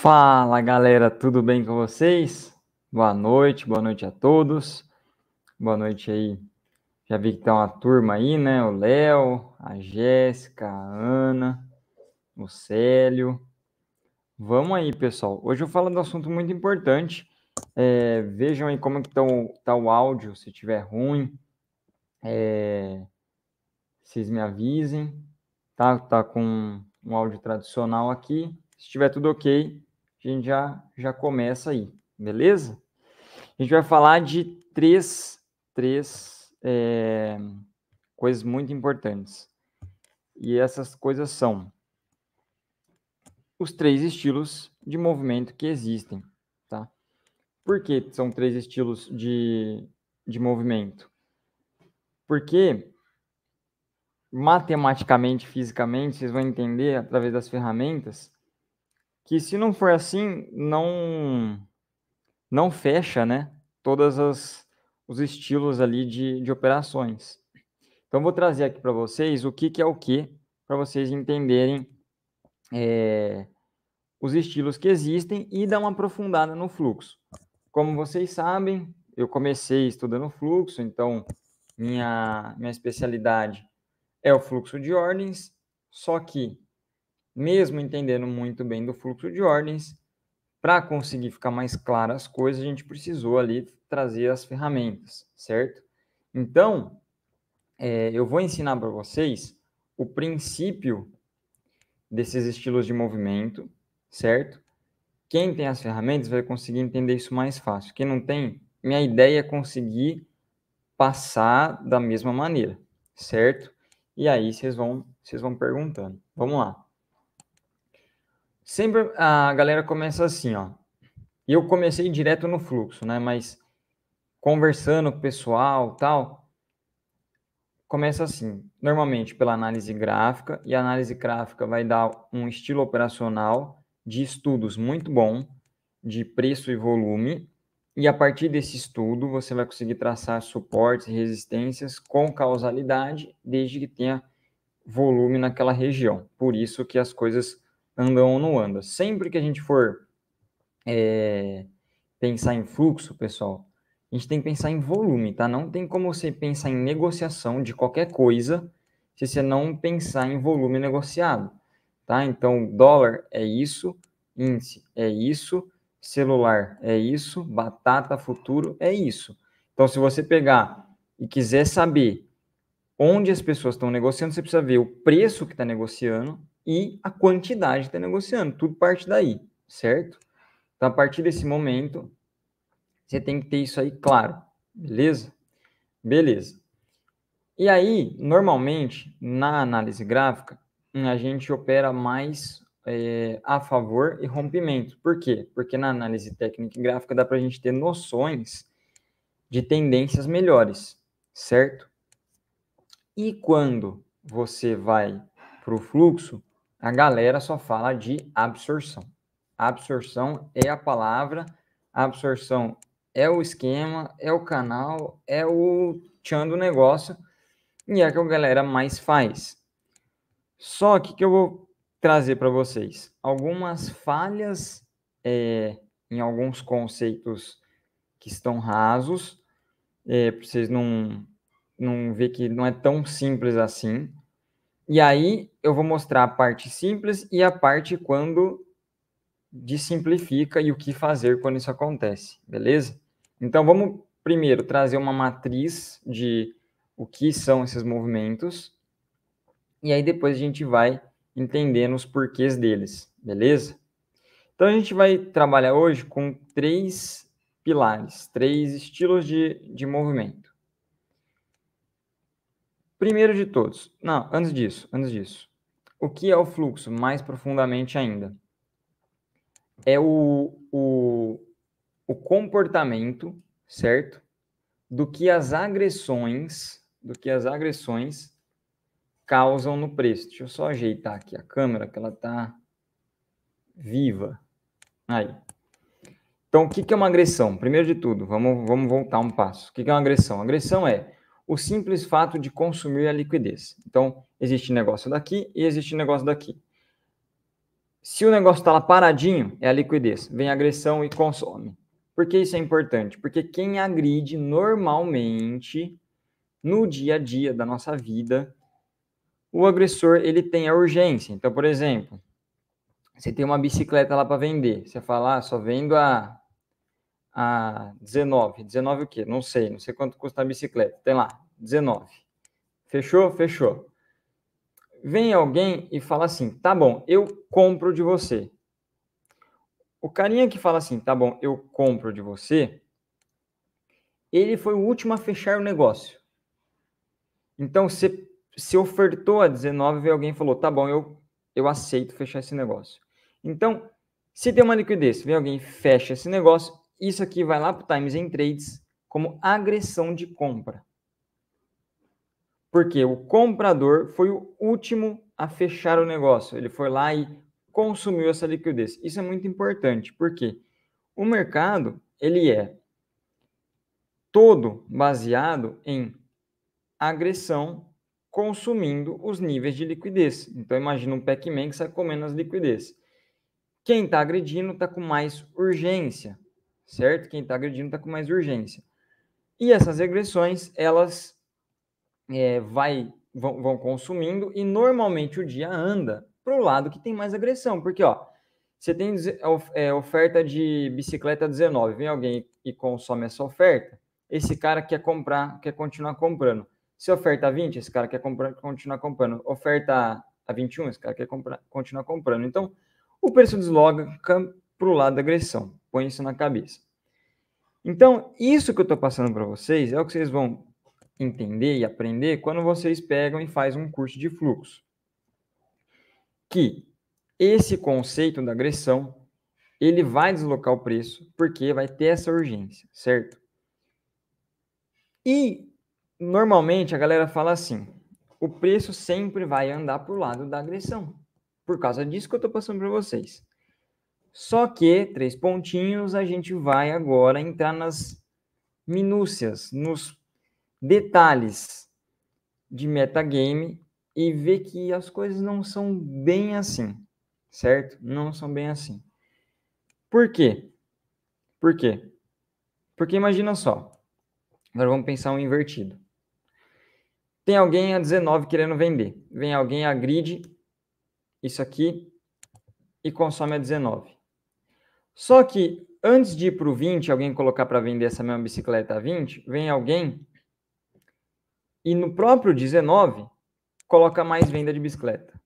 Fala galera, tudo bem com vocês? Boa noite, boa noite a todos. Boa noite aí. Já vi que tem tá uma turma aí, né? O Léo, a Jéssica, a Ana, o Célio. Vamos aí, pessoal. Hoje eu falo de um assunto muito importante. É, vejam aí como que tá o, tá o áudio, se tiver ruim. É, vocês me avisem. Tá, tá com um áudio tradicional aqui. Se estiver tudo ok, a gente já, já começa aí, beleza? A gente vai falar de três, três é, coisas muito importantes. E essas coisas são os três estilos de movimento que existem, tá? Por que são três estilos de, de movimento? Porque matematicamente, fisicamente, vocês vão entender através das ferramentas que se não for assim, não não fecha, né, todas as os estilos ali de, de operações. Então vou trazer aqui para vocês o que, que é o que para vocês entenderem é, os estilos que existem e dar uma aprofundada no fluxo. Como vocês sabem, eu comecei estudando fluxo, então minha minha especialidade é o fluxo de ordens, só que mesmo entendendo muito bem do fluxo de ordens, para conseguir ficar mais claras as coisas, a gente precisou ali trazer as ferramentas, certo? Então, é, eu vou ensinar para vocês o princípio desses estilos de movimento, certo? Quem tem as ferramentas vai conseguir entender isso mais fácil. Quem não tem, minha ideia é conseguir passar da mesma maneira, certo? E aí vocês vão, vocês vão perguntando. Vamos lá sempre a galera começa assim, ó. eu comecei direto no fluxo, né? Mas conversando com o pessoal, tal, começa assim, normalmente pela análise gráfica, e a análise gráfica vai dar um estilo operacional de estudos muito bom de preço e volume, e a partir desse estudo você vai conseguir traçar suportes e resistências com causalidade, desde que tenha volume naquela região. Por isso que as coisas anda ou não anda. Sempre que a gente for é, pensar em fluxo, pessoal, a gente tem que pensar em volume, tá? Não tem como você pensar em negociação de qualquer coisa se você não pensar em volume negociado, tá? Então, dólar é isso, índice é isso, celular é isso, batata futuro é isso. Então, se você pegar e quiser saber onde as pessoas estão negociando, você precisa ver o preço que está negociando, e a quantidade está negociando. Tudo parte daí, certo? Então, a partir desse momento, você tem que ter isso aí claro, beleza? Beleza. E aí, normalmente, na análise gráfica, a gente opera mais é, a favor e rompimento. Por quê? Porque na análise técnica e gráfica dá para a gente ter noções de tendências melhores, certo? E quando você vai para o fluxo, a galera só fala de absorção. Absorção é a palavra, absorção é o esquema, é o canal, é o tchan do negócio e é que a galera mais faz. Só que que eu vou trazer para vocês algumas falhas é, em alguns conceitos que estão rasos, é, para vocês não, não ver que não é tão simples assim. E aí eu vou mostrar a parte simples e a parte quando desimplifica e o que fazer quando isso acontece, beleza? Então vamos primeiro trazer uma matriz de o que são esses movimentos e aí depois a gente vai entendendo os porquês deles, beleza? Então a gente vai trabalhar hoje com três pilares, três estilos de, de movimento. Primeiro de todos, não, antes disso, antes disso. O que é o fluxo? Mais profundamente ainda. É o, o, o comportamento, certo? Do que as agressões, do que as agressões causam no preço. Deixa eu só ajeitar aqui a câmera, que ela tá viva. Aí. Então, o que é uma agressão? Primeiro de tudo, vamos, vamos voltar um passo. O que é uma agressão? agressão é o simples fato de consumir a liquidez. Então, existe negócio daqui e existe negócio daqui. Se o negócio está lá paradinho, é a liquidez. Vem a agressão e consome. Por que isso é importante? Porque quem agride normalmente, no dia a dia da nossa vida, o agressor ele tem a urgência. Então, por exemplo, você tem uma bicicleta lá para vender. Você fala, ah, só vendo a a 19. 19 o quê? Não sei, não sei quanto custa a bicicleta. Tem lá, 19. Fechou? Fechou. Vem alguém e fala assim: tá bom, eu compro de você. O carinha que fala assim: tá bom, eu compro de você. Ele foi o último a fechar o negócio. Então, se, se ofertou a 19, veio alguém e falou: tá bom, eu, eu aceito fechar esse negócio. Então, se tem uma liquidez, vem alguém fecha esse negócio, isso aqui vai lá para o Times and Trades como agressão de compra. Porque o comprador foi o último a fechar o negócio. Ele foi lá e consumiu essa liquidez. Isso é muito importante, porque o mercado, ele é todo baseado em agressão consumindo os níveis de liquidez. Então imagina um Pac-Man que sai comendo as liquidez. Quem está agredindo está com mais urgência certo? Quem está agredindo está com mais urgência. E essas regressões, elas é, vai, vão, vão consumindo e normalmente o dia anda para o lado que tem mais agressão, porque ó, você tem é, é, oferta de bicicleta 19, vem alguém e consome essa oferta, esse cara quer comprar, quer continuar comprando. Se oferta 20, é esse cara quer comprar, continuar comprando. Oferta a 21, esse cara quer comprar, continuar comprando. Então, o preço desloca para o lado da agressão. Põe isso na cabeça. Então, isso que eu estou passando para vocês é o que vocês vão entender e aprender quando vocês pegam e fazem um curso de fluxo. Que esse conceito da agressão, ele vai deslocar o preço, porque vai ter essa urgência, certo? E, normalmente, a galera fala assim, o preço sempre vai andar para o lado da agressão. Por causa disso que eu estou passando para vocês. Só que, três pontinhos, a gente vai agora entrar nas minúcias, nos detalhes de metagame e ver que as coisas não são bem assim, certo? Não são bem assim. Por quê? Por quê? Porque imagina só, agora vamos pensar um invertido. Tem alguém a 19 querendo vender. Vem alguém, agride isso aqui e consome a 19. Só que antes de ir para o 20, alguém colocar para vender essa mesma bicicleta a 20, vem alguém e no próprio 19 coloca mais venda de bicicleta.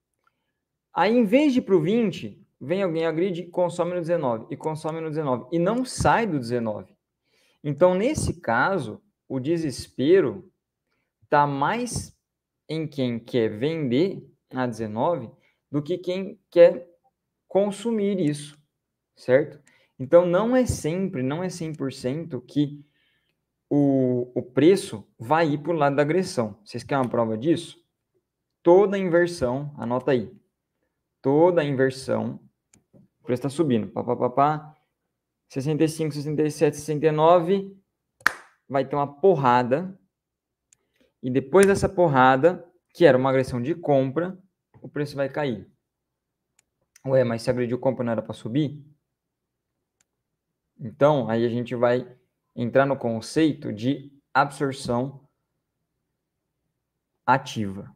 Aí, em vez de ir para o 20, vem alguém, agride, consome no 19 e consome no 19 e não sai do 19. Então, nesse caso, o desespero está mais em quem quer vender a 19 do que quem quer consumir isso certo? Então não é sempre, não é 100% que o, o preço vai ir para o lado da agressão. Vocês querem uma prova disso? Toda inversão, anota aí. Toda inversão, o preço está subindo. Pá, pá, pá, pá, 65, 67, 69, vai ter uma porrada. E depois dessa porrada, que era uma agressão de compra, o preço vai cair. Ué, mas se agrediu compra não era para subir? Então, aí a gente vai entrar no conceito de absorção ativa.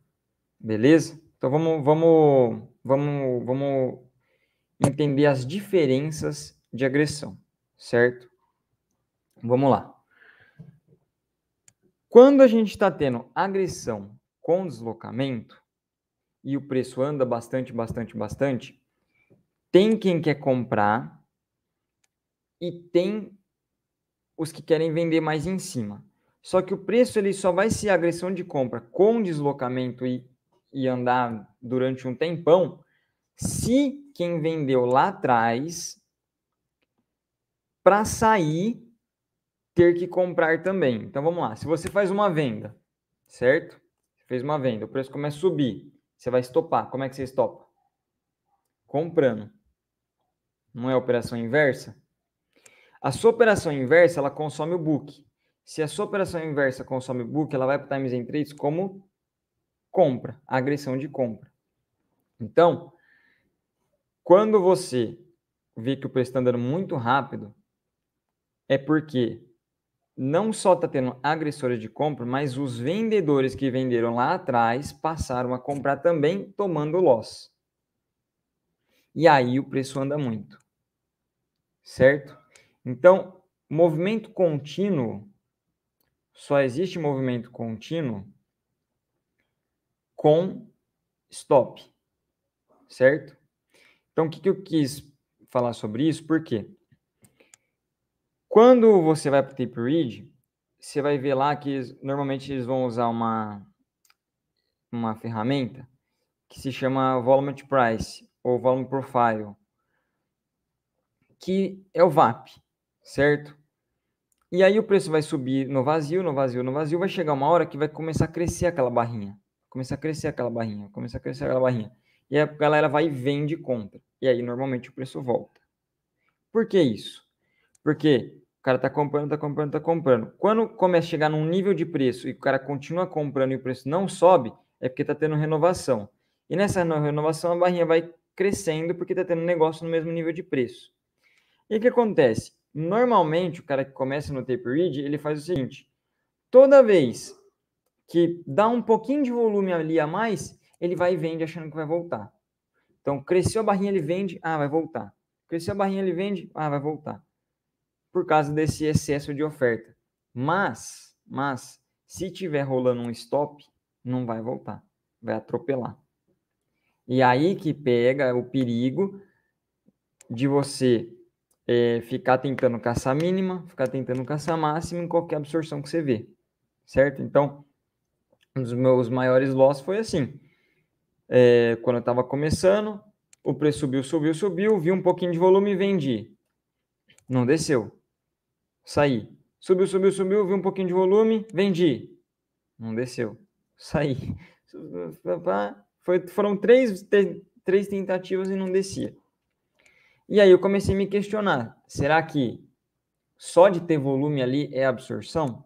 Beleza? Então vamos, vamos, vamos, vamos entender as diferenças de agressão, certo? Vamos lá. Quando a gente está tendo agressão com deslocamento e o preço anda bastante, bastante, bastante, tem quem quer comprar e tem os que querem vender mais em cima. Só que o preço ele só vai ser agressão de compra com deslocamento e, e andar durante um tempão se quem vendeu lá atrás para sair ter que comprar também. Então vamos lá, se você faz uma venda, certo? Você fez uma venda, o preço começa a subir, você vai estopar. Como é que você estopa? Comprando. Não é operação inversa? A sua operação inversa, ela consome o book. Se a sua operação inversa consome o book, ela vai para o times and trades como compra, agressão de compra. Então, quando você vê que o preço está andando muito rápido, é porque não só está tendo agressores de compra, mas os vendedores que venderam lá atrás passaram a comprar também, tomando loss. E aí o preço anda muito. Certo? Então, movimento contínuo só existe movimento contínuo com stop, certo? Então, o que, que eu quis falar sobre isso? Por quê? Quando você vai para o tape read, você vai ver lá que eles, normalmente eles vão usar uma, uma ferramenta que se chama Volume Price ou Volume Profile, que é o VAP certo? E aí o preço vai subir no vazio, no vazio, no vazio, vai chegar uma hora que vai começar a crescer aquela barrinha, começar a crescer aquela barrinha, começar a crescer aquela barrinha. E a galera vai e vende e compra. E aí normalmente o preço volta. Por que isso? Porque o cara tá comprando, tá comprando, tá comprando. Quando começa a chegar num nível de preço e o cara continua comprando e o preço não sobe, é porque tá tendo renovação. E nessa renovação a barrinha vai crescendo porque tá tendo negócio no mesmo nível de preço. E o que acontece? Normalmente, o cara que começa no tape read, ele faz o seguinte: toda vez que dá um pouquinho de volume ali a mais, ele vai e vende achando que vai voltar. Então, cresceu a barrinha, ele vende, ah, vai voltar. Cresceu a barrinha, ele vende, ah, vai voltar. Por causa desse excesso de oferta. Mas, mas, se tiver rolando um stop, não vai voltar. Vai atropelar. E aí que pega o perigo de você é, ficar tentando caçar mínima, ficar tentando caçar máxima em qualquer absorção que você vê, certo? Então, um dos meus maiores loss foi assim. É, quando eu estava começando, o preço subiu, subiu, subiu, vi um pouquinho de volume e vendi. Não desceu. Saí. Subiu, subiu, subiu, vi um pouquinho de volume, vendi. Não desceu. Saí. Foi, foram três, três tentativas e não descia. E aí eu comecei a me questionar: será que só de ter volume ali é absorção?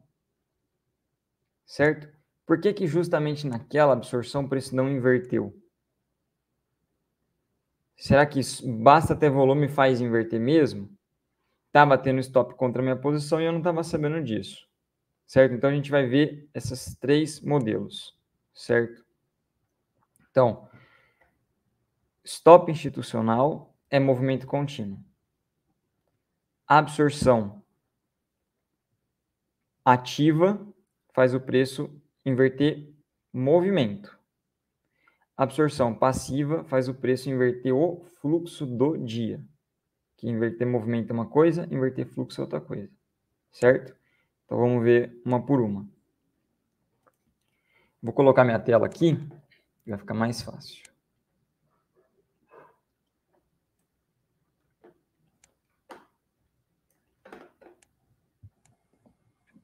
Certo? Por que, que justamente naquela absorção o preço não inverteu? Será que basta ter volume e faz inverter mesmo? Tá batendo stop contra a minha posição e eu não estava sabendo disso. Certo? Então a gente vai ver esses três modelos. Certo? Então, stop institucional, é movimento contínuo. Absorção ativa faz o preço inverter movimento. Absorção passiva faz o preço inverter o fluxo do dia. Que inverter movimento é uma coisa, inverter fluxo é outra coisa. Certo? Então vamos ver uma por uma. Vou colocar minha tela aqui, vai ficar mais fácil.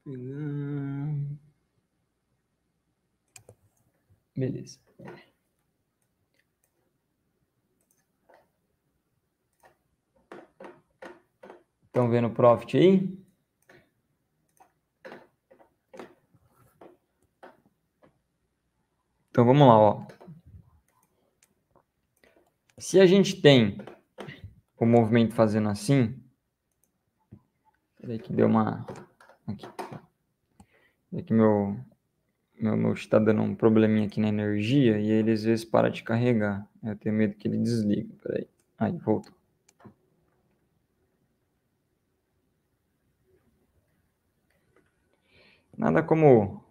Hum. Beleza. Estão vendo o profit aí? Então vamos lá, ó. Se a gente tem o movimento fazendo assim, peraí que deu uma Aqui, É que meu, meu está dando um probleminha aqui na energia e ele às vezes para de carregar. Eu tenho medo que ele desligue. Peraí. Aí, voltou. Nada como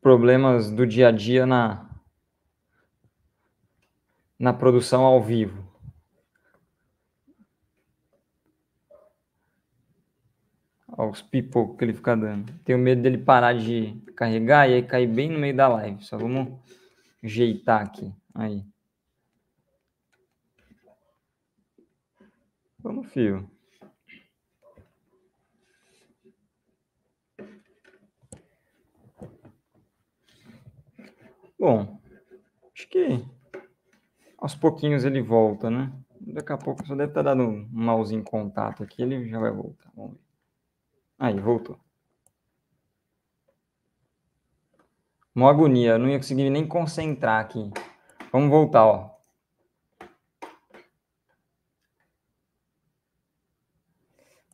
problemas do dia a dia na, na produção ao vivo. aos pipocos que ele fica dando. Tenho medo dele parar de carregar e aí cair bem no meio da live. Só vamos ajeitar aqui. Aí. Vamos, fio. Bom, acho que aos pouquinhos ele volta, né? Daqui a pouco só deve estar dando um mouse em contato aqui, ele já vai voltar. Vamos ver. Aí, ah, voltou. Uma agonia, eu não ia conseguir nem concentrar aqui. Vamos voltar, ó.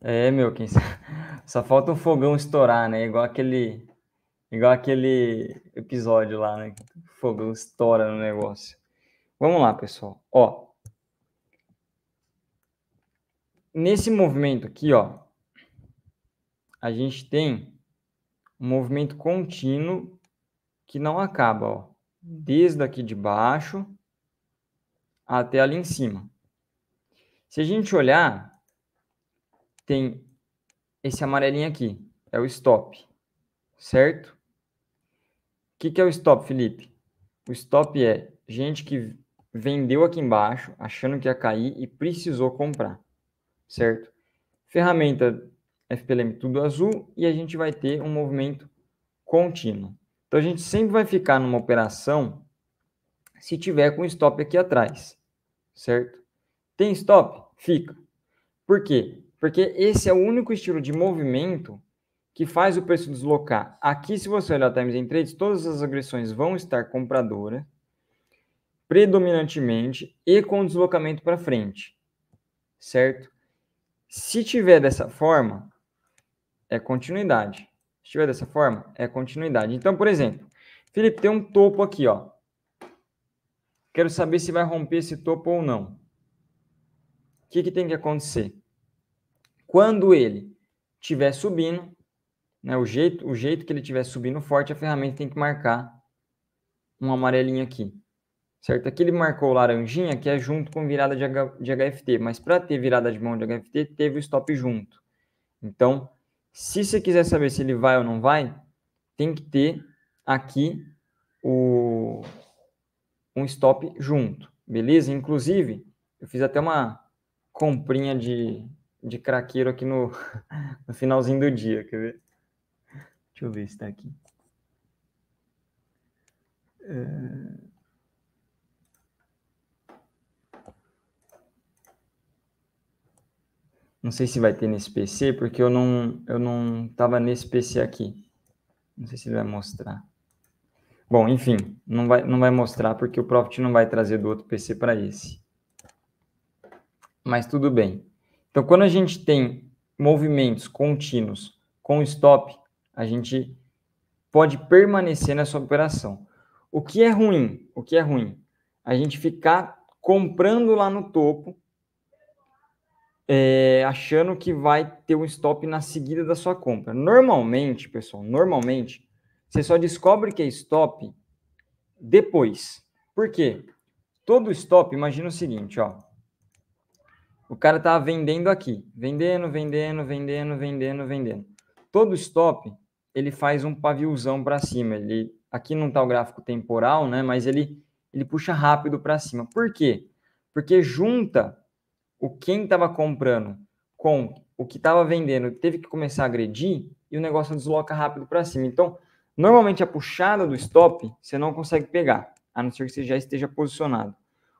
É, meu, quem só falta um fogão estourar, né? Igual aquele igual aquele episódio lá, né? fogão estoura no negócio. Vamos lá, pessoal. Ó. Nesse movimento aqui, ó, a gente tem um movimento contínuo que não acaba, ó, desde aqui de baixo até ali em cima. Se a gente olhar, tem esse amarelinho aqui, é o stop, certo? O que, que é o stop, Felipe? O stop é gente que vendeu aqui embaixo, achando que ia cair e precisou comprar, certo? Ferramenta FPLM tudo azul, e a gente vai ter um movimento contínuo. Então, a gente sempre vai ficar numa operação se tiver com stop aqui atrás, certo? Tem stop? Fica. Por quê? Porque esse é o único estilo de movimento que faz o preço deslocar. Aqui, se você olhar Times em Trades, todas as agressões vão estar compradoras, predominantemente e com deslocamento para frente, certo? Se tiver dessa forma, é continuidade. Se estiver dessa forma, é continuidade. Então, por exemplo, Felipe, tem um topo aqui, ó. Quero saber se vai romper esse topo ou não. O que, que tem que acontecer? Quando ele estiver subindo, né, o, jeito, o jeito que ele estiver subindo forte, a ferramenta tem que marcar um amarelinho aqui. Certo? Aqui ele marcou laranjinha, que é junto com virada de, H, de HFT, mas para ter virada de mão de HFT, teve o stop junto. Então, se você quiser saber se ele vai ou não vai, tem que ter aqui o, um stop junto, beleza? Inclusive, eu fiz até uma comprinha de, de craqueiro aqui no, no finalzinho do dia, quer ver? Deixa eu ver se está aqui. É... Não sei se vai ter nesse PC, porque eu não eu não tava nesse PC aqui. Não sei se ele vai mostrar. Bom, enfim, não vai, não vai mostrar porque o Profit não vai trazer do outro PC para esse. Mas tudo bem. Então, quando a gente tem movimentos contínuos com stop, a gente pode permanecer nessa operação. O que é ruim? O que é ruim? A gente ficar comprando lá no topo é, achando que vai ter um stop na seguida da sua compra. Normalmente, pessoal, normalmente, você só descobre que é stop depois. Por quê? Todo stop, imagina o seguinte, ó. O cara tá vendendo aqui, vendendo, vendendo, vendendo, vendendo, vendendo. Todo stop, ele faz um paviozão para cima. Ele aqui não tá o gráfico temporal, né, mas ele ele puxa rápido para cima. Por quê? Porque junta o quem estava comprando com o que estava vendendo teve que começar a agredir e o negócio desloca rápido para cima. Então, normalmente a puxada do stop você não consegue pegar, a não ser que você já esteja posicionado.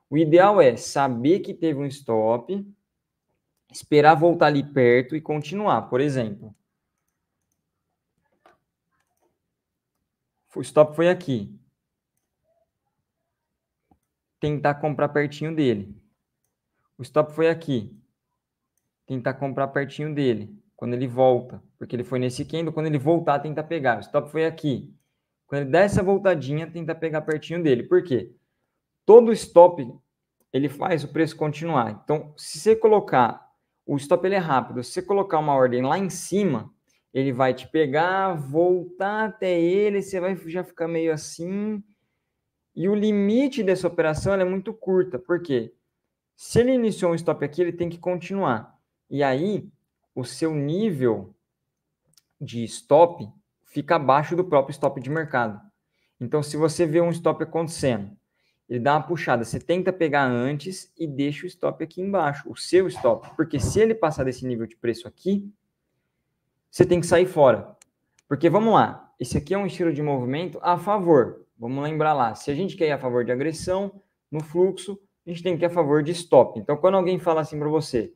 O ideal é saber que teve um stop, esperar voltar ali perto e continuar. Por exemplo, o stop foi aqui. Tentar comprar pertinho dele. O stop foi aqui. Tentar comprar pertinho dele, quando ele volta. Porque ele foi nesse candle, quando ele voltar, tentar pegar. O stop foi aqui. Quando ele der essa voltadinha, tentar pegar pertinho dele. Por quê? Todo stop, ele faz o preço continuar. Então, se você colocar... O stop ele é rápido. Se você colocar uma ordem lá em cima, ele vai te pegar, voltar até ele, você vai já ficar meio assim. E o limite dessa operação é muito curta, por quê? Se ele iniciou um stop aqui, ele tem que continuar. E aí, o seu nível de stop fica abaixo do próprio stop de mercado. Então, se você vê um stop acontecendo, ele dá uma puxada, você tenta pegar antes e deixa o stop aqui embaixo, o seu stop. Porque se ele passar desse nível de preço aqui, você tem que sair fora. Porque vamos lá, esse aqui é um estilo de movimento a favor. Vamos lembrar lá, se a gente quer ir a favor de agressão no fluxo, a gente tem que ir a favor de stop. Então, quando alguém fala assim para você,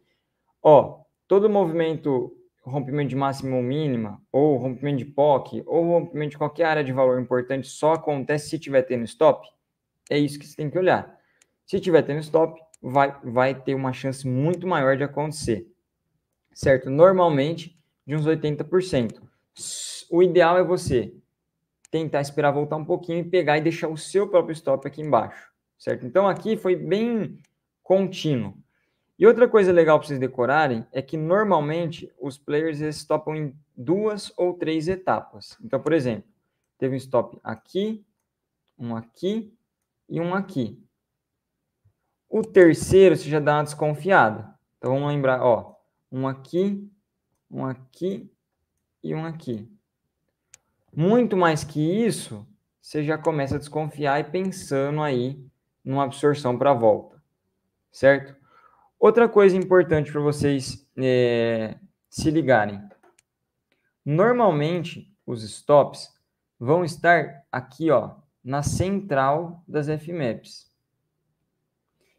ó, todo movimento rompimento de máximo ou mínima, ou rompimento de POC, ou rompimento de qualquer área de valor importante só acontece se tiver tendo stop, é isso que você tem que olhar. Se tiver tendo stop, vai, vai ter uma chance muito maior de acontecer, certo? Normalmente, de uns 80%. O ideal é você tentar esperar voltar um pouquinho e pegar e deixar o seu próprio stop aqui embaixo certo? Então aqui foi bem contínuo. E outra coisa legal para vocês decorarem é que normalmente os players eles stopam em duas ou três etapas. Então, por exemplo, teve um stop aqui, um aqui e um aqui. O terceiro você já dá uma desconfiada. Então vamos lembrar, ó, um aqui, um aqui e um aqui. Muito mais que isso, você já começa a desconfiar e pensando aí numa absorção para a volta, certo? Outra coisa importante para vocês é, se ligarem: normalmente os stops vão estar aqui, ó, na central das FMAPs.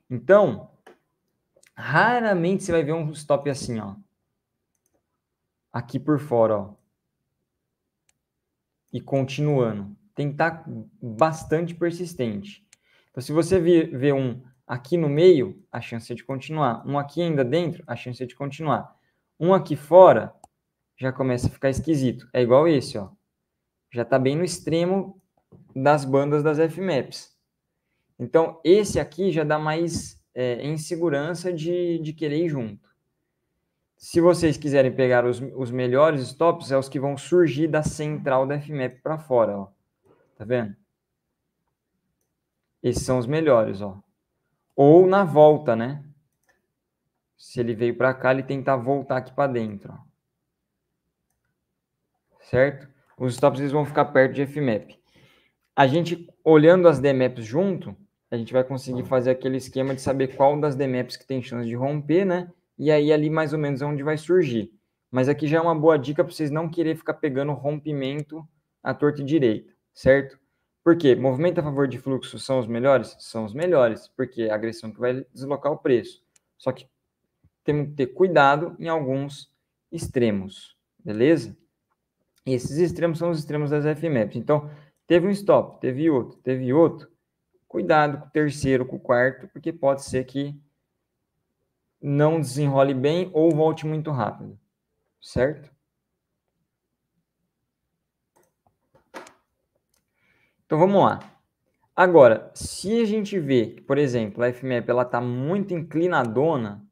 Então, raramente você vai ver um stop assim, ó, aqui por fora, ó, e continuando. Tem que estar tá bastante persistente. Então, se você vê um aqui no meio, a chance é de continuar. Um aqui ainda dentro, a chance é de continuar. Um aqui fora, já começa a ficar esquisito. É igual esse, ó. Já está bem no extremo das bandas das FMAPs. Então, esse aqui já dá mais é, insegurança de, de querer ir junto. Se vocês quiserem pegar os, os melhores stops, é os que vão surgir da central da FMAP para fora, ó. Tá vendo? Esses são os melhores, ó. Ou na volta, né? Se ele veio para cá, ele tentar voltar aqui para dentro, ó. Certo? Os stops eles vão ficar perto de FMAP. A gente, olhando as DMAPs junto, a gente vai conseguir ah. fazer aquele esquema de saber qual das DMAPs que tem chance de romper, né? E aí ali mais ou menos é onde vai surgir. Mas aqui já é uma boa dica para vocês não querer ficar pegando rompimento à torta e direita, certo? Por quê? Movimento a favor de fluxo são os melhores? São os melhores, porque é a agressão que vai deslocar o preço. Só que temos que ter cuidado em alguns extremos, beleza? E esses extremos são os extremos das FMAPs. Então, teve um stop, teve outro, teve outro. Cuidado com o terceiro, com o quarto, porque pode ser que não desenrole bem ou volte muito rápido, certo? Então vamos lá. Agora, se a gente vê que, por exemplo, a ela está muito inclinadona,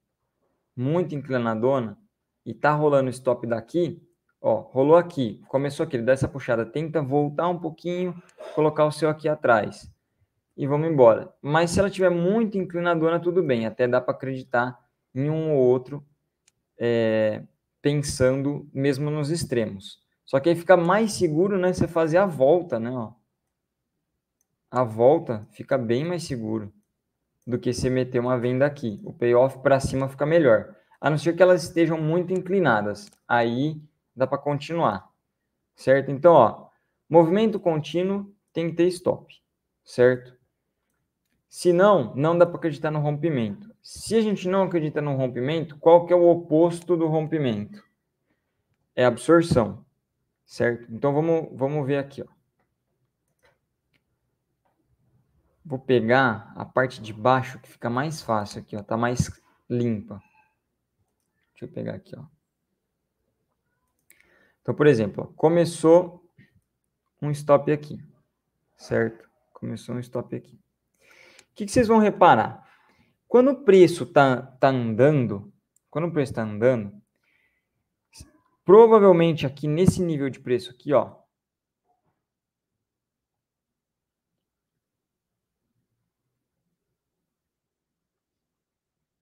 muito inclinadona, e está rolando o stop daqui, ó, rolou aqui, começou aqui, ele dá essa puxada, tenta voltar um pouquinho, colocar o seu aqui atrás e vamos embora. Mas se ela tiver muito inclinadona, tudo bem, até dá para acreditar em um ou outro, é, pensando mesmo nos extremos. Só que aí fica mais seguro, né, você fazer a volta, né, ó a volta fica bem mais seguro do que se meter uma venda aqui. O payoff para cima fica melhor. A não ser que elas estejam muito inclinadas. Aí dá para continuar. Certo? Então, ó, movimento contínuo tem que ter stop. Certo? Se não, não dá para acreditar no rompimento. Se a gente não acredita no rompimento, qual que é o oposto do rompimento? É absorção, certo? Então vamos, vamos ver aqui. Ó. Vou pegar a parte de baixo que fica mais fácil aqui, ó, tá mais limpa. Deixa eu pegar aqui, ó. Então, por exemplo, ó, começou um stop aqui, certo? Começou um stop aqui. O que, que vocês vão reparar? Quando o preço tá, tá andando, quando o preço está andando, provavelmente aqui nesse nível de preço aqui, ó,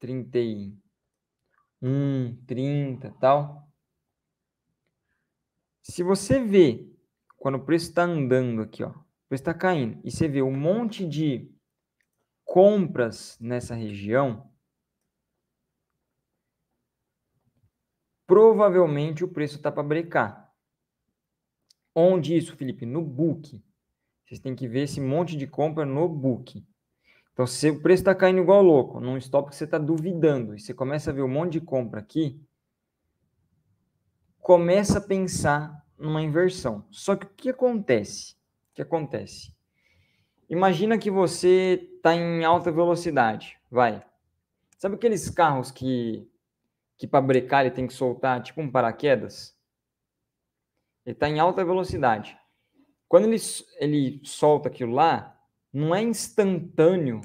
31, 30 tal. Se você vê, quando o preço está andando aqui, ó, o preço está caindo, e você vê um monte de compras nessa região, provavelmente o preço está para brecar. Onde isso, Felipe? No book. Vocês têm que ver esse monte de compra no book. Então, se o preço está caindo igual louco, num stop que você está duvidando, e você começa a ver um monte de compra aqui, começa a pensar numa inversão. Só que o que acontece? O que acontece? Imagina que você está em alta velocidade, vai. Sabe aqueles carros que, que para brecar ele tem que soltar tipo um paraquedas? Ele está em alta velocidade. Quando ele, ele solta aquilo lá, não é instantâneo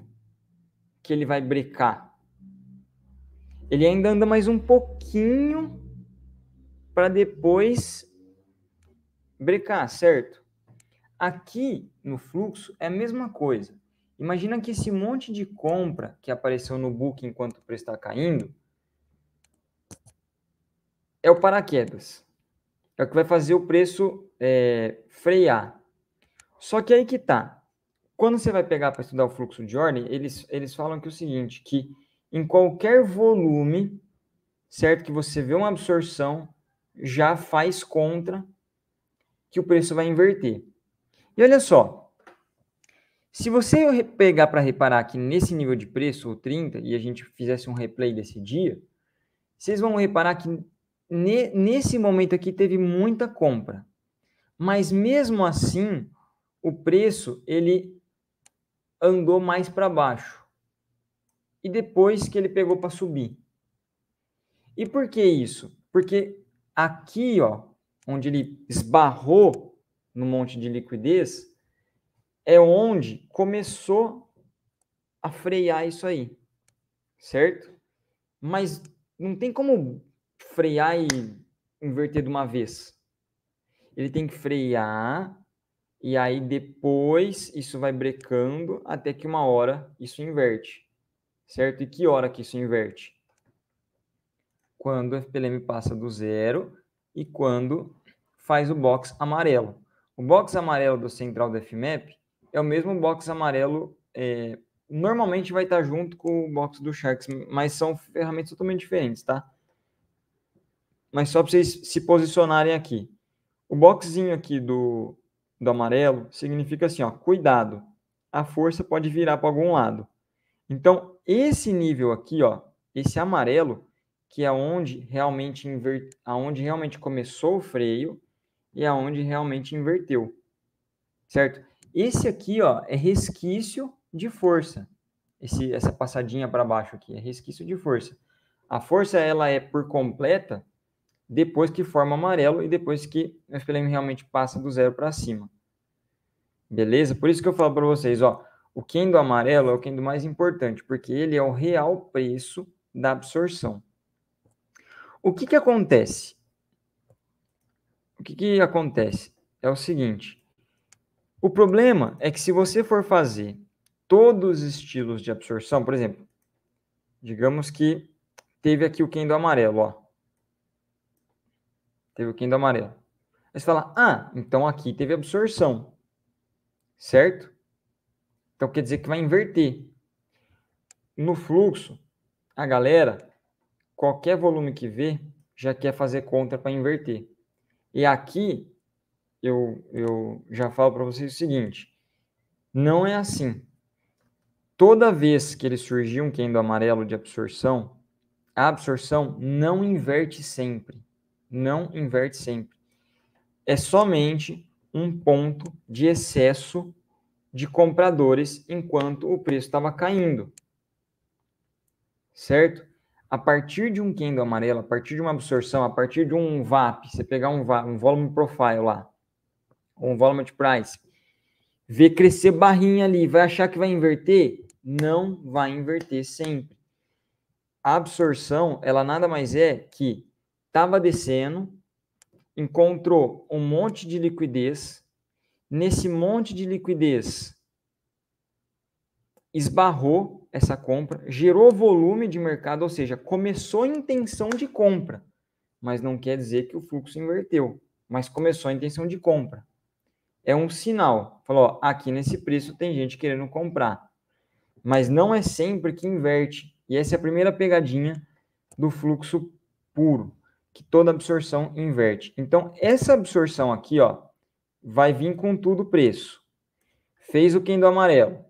que ele vai brecar. Ele ainda anda mais um pouquinho para depois brecar, certo? Aqui no fluxo é a mesma coisa. Imagina que esse monte de compra que apareceu no book enquanto o preço está caindo é o paraquedas. É o que vai fazer o preço é, frear. Só que aí que tá. Quando você vai pegar para estudar o fluxo de ordem, eles, eles falam que é o seguinte, que em qualquer volume, certo, que você vê uma absorção, já faz contra que o preço vai inverter. E olha só, se você pegar para reparar que nesse nível de preço, o 30, e a gente fizesse um replay desse dia, vocês vão reparar que ne, nesse momento aqui teve muita compra. Mas mesmo assim, o preço ele andou mais para baixo. E depois que ele pegou para subir. E por que isso? Porque aqui, ó, onde ele esbarrou no monte de liquidez, é onde começou a frear isso aí. Certo? Mas não tem como frear e inverter de uma vez. Ele tem que frear, e aí depois isso vai brecando até que uma hora isso inverte. Certo? E que hora que isso inverte? Quando o FPLM passa do zero e quando faz o box amarelo. O box amarelo do central do FMAP é o mesmo box amarelo, é, normalmente vai estar junto com o box do Sharks, mas são ferramentas totalmente diferentes, tá? Mas só para vocês se posicionarem aqui. O boxzinho aqui do, do amarelo significa assim, ó, cuidado, a força pode virar para algum lado. Então, esse nível aqui, ó, esse amarelo, que é onde realmente invert... aonde realmente começou o freio e aonde realmente inverteu. Certo? Esse aqui, ó, é resquício de força. Esse, essa passadinha para baixo aqui é resquício de força. A força ela é por completa depois que forma amarelo e depois que o SPLM realmente passa do zero para cima. Beleza? Por isso que eu falo para vocês, ó, o candle amarelo é o candle mais importante, porque ele é o real preço da absorção. O que que acontece? O que que acontece? É o seguinte, o problema é que se você for fazer todos os estilos de absorção, por exemplo, digamos que teve aqui o candle amarelo, ó, Teve o quinto amarelo. Aí você fala, ah, então aqui teve absorção. Certo? Então quer dizer que vai inverter. No fluxo, a galera, qualquer volume que vê, já quer fazer contra para inverter. E aqui, eu, eu já falo para vocês o seguinte: não é assim. Toda vez que ele surgiu um quendo amarelo de absorção, a absorção não inverte sempre não inverte sempre. É somente um ponto de excesso de compradores enquanto o preço estava caindo. Certo? A partir de um candle amarelo, a partir de uma absorção, a partir de um VAP, você pegar um, VAP, um volume profile lá, ou um volume price, ver crescer barrinha ali, vai achar que vai inverter? Não vai inverter sempre. A absorção, ela nada mais é que estava descendo, encontrou um monte de liquidez. Nesse monte de liquidez, esbarrou essa compra, gerou volume de mercado, ou seja, começou a intenção de compra, mas não quer dizer que o fluxo inverteu, mas começou a intenção de compra. É um sinal. Falou, ó, aqui nesse preço tem gente querendo comprar. Mas não é sempre que inverte. E essa é a primeira pegadinha do fluxo puro que toda absorção inverte. Então, essa absorção aqui, ó, vai vir com tudo o preço. Fez o quem do amarelo.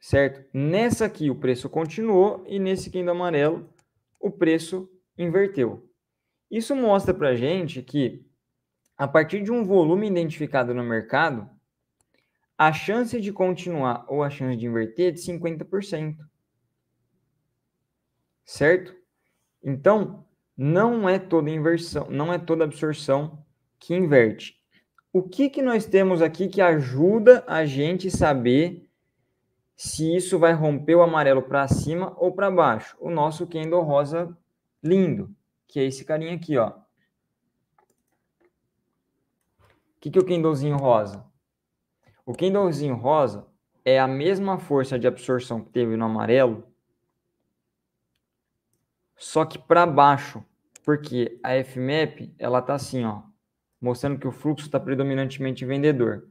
Certo? Nessa aqui o preço continuou e nesse quem do amarelo o preço inverteu. Isso mostra para gente que a partir de um volume identificado no mercado, a chance de continuar ou a chance de inverter é de 50% certo? Então, não é toda inversão, não é toda absorção que inverte. O que, que nós temos aqui que ajuda a gente saber se isso vai romper o amarelo para cima ou para baixo? O nosso candle rosa lindo, que é esse carinha aqui, ó. O que, que é o candlezinho rosa? O candlezinho rosa é a mesma força de absorção que teve no amarelo só que para baixo, porque a FMAP ela está assim, ó, mostrando que o fluxo está predominantemente vendedor.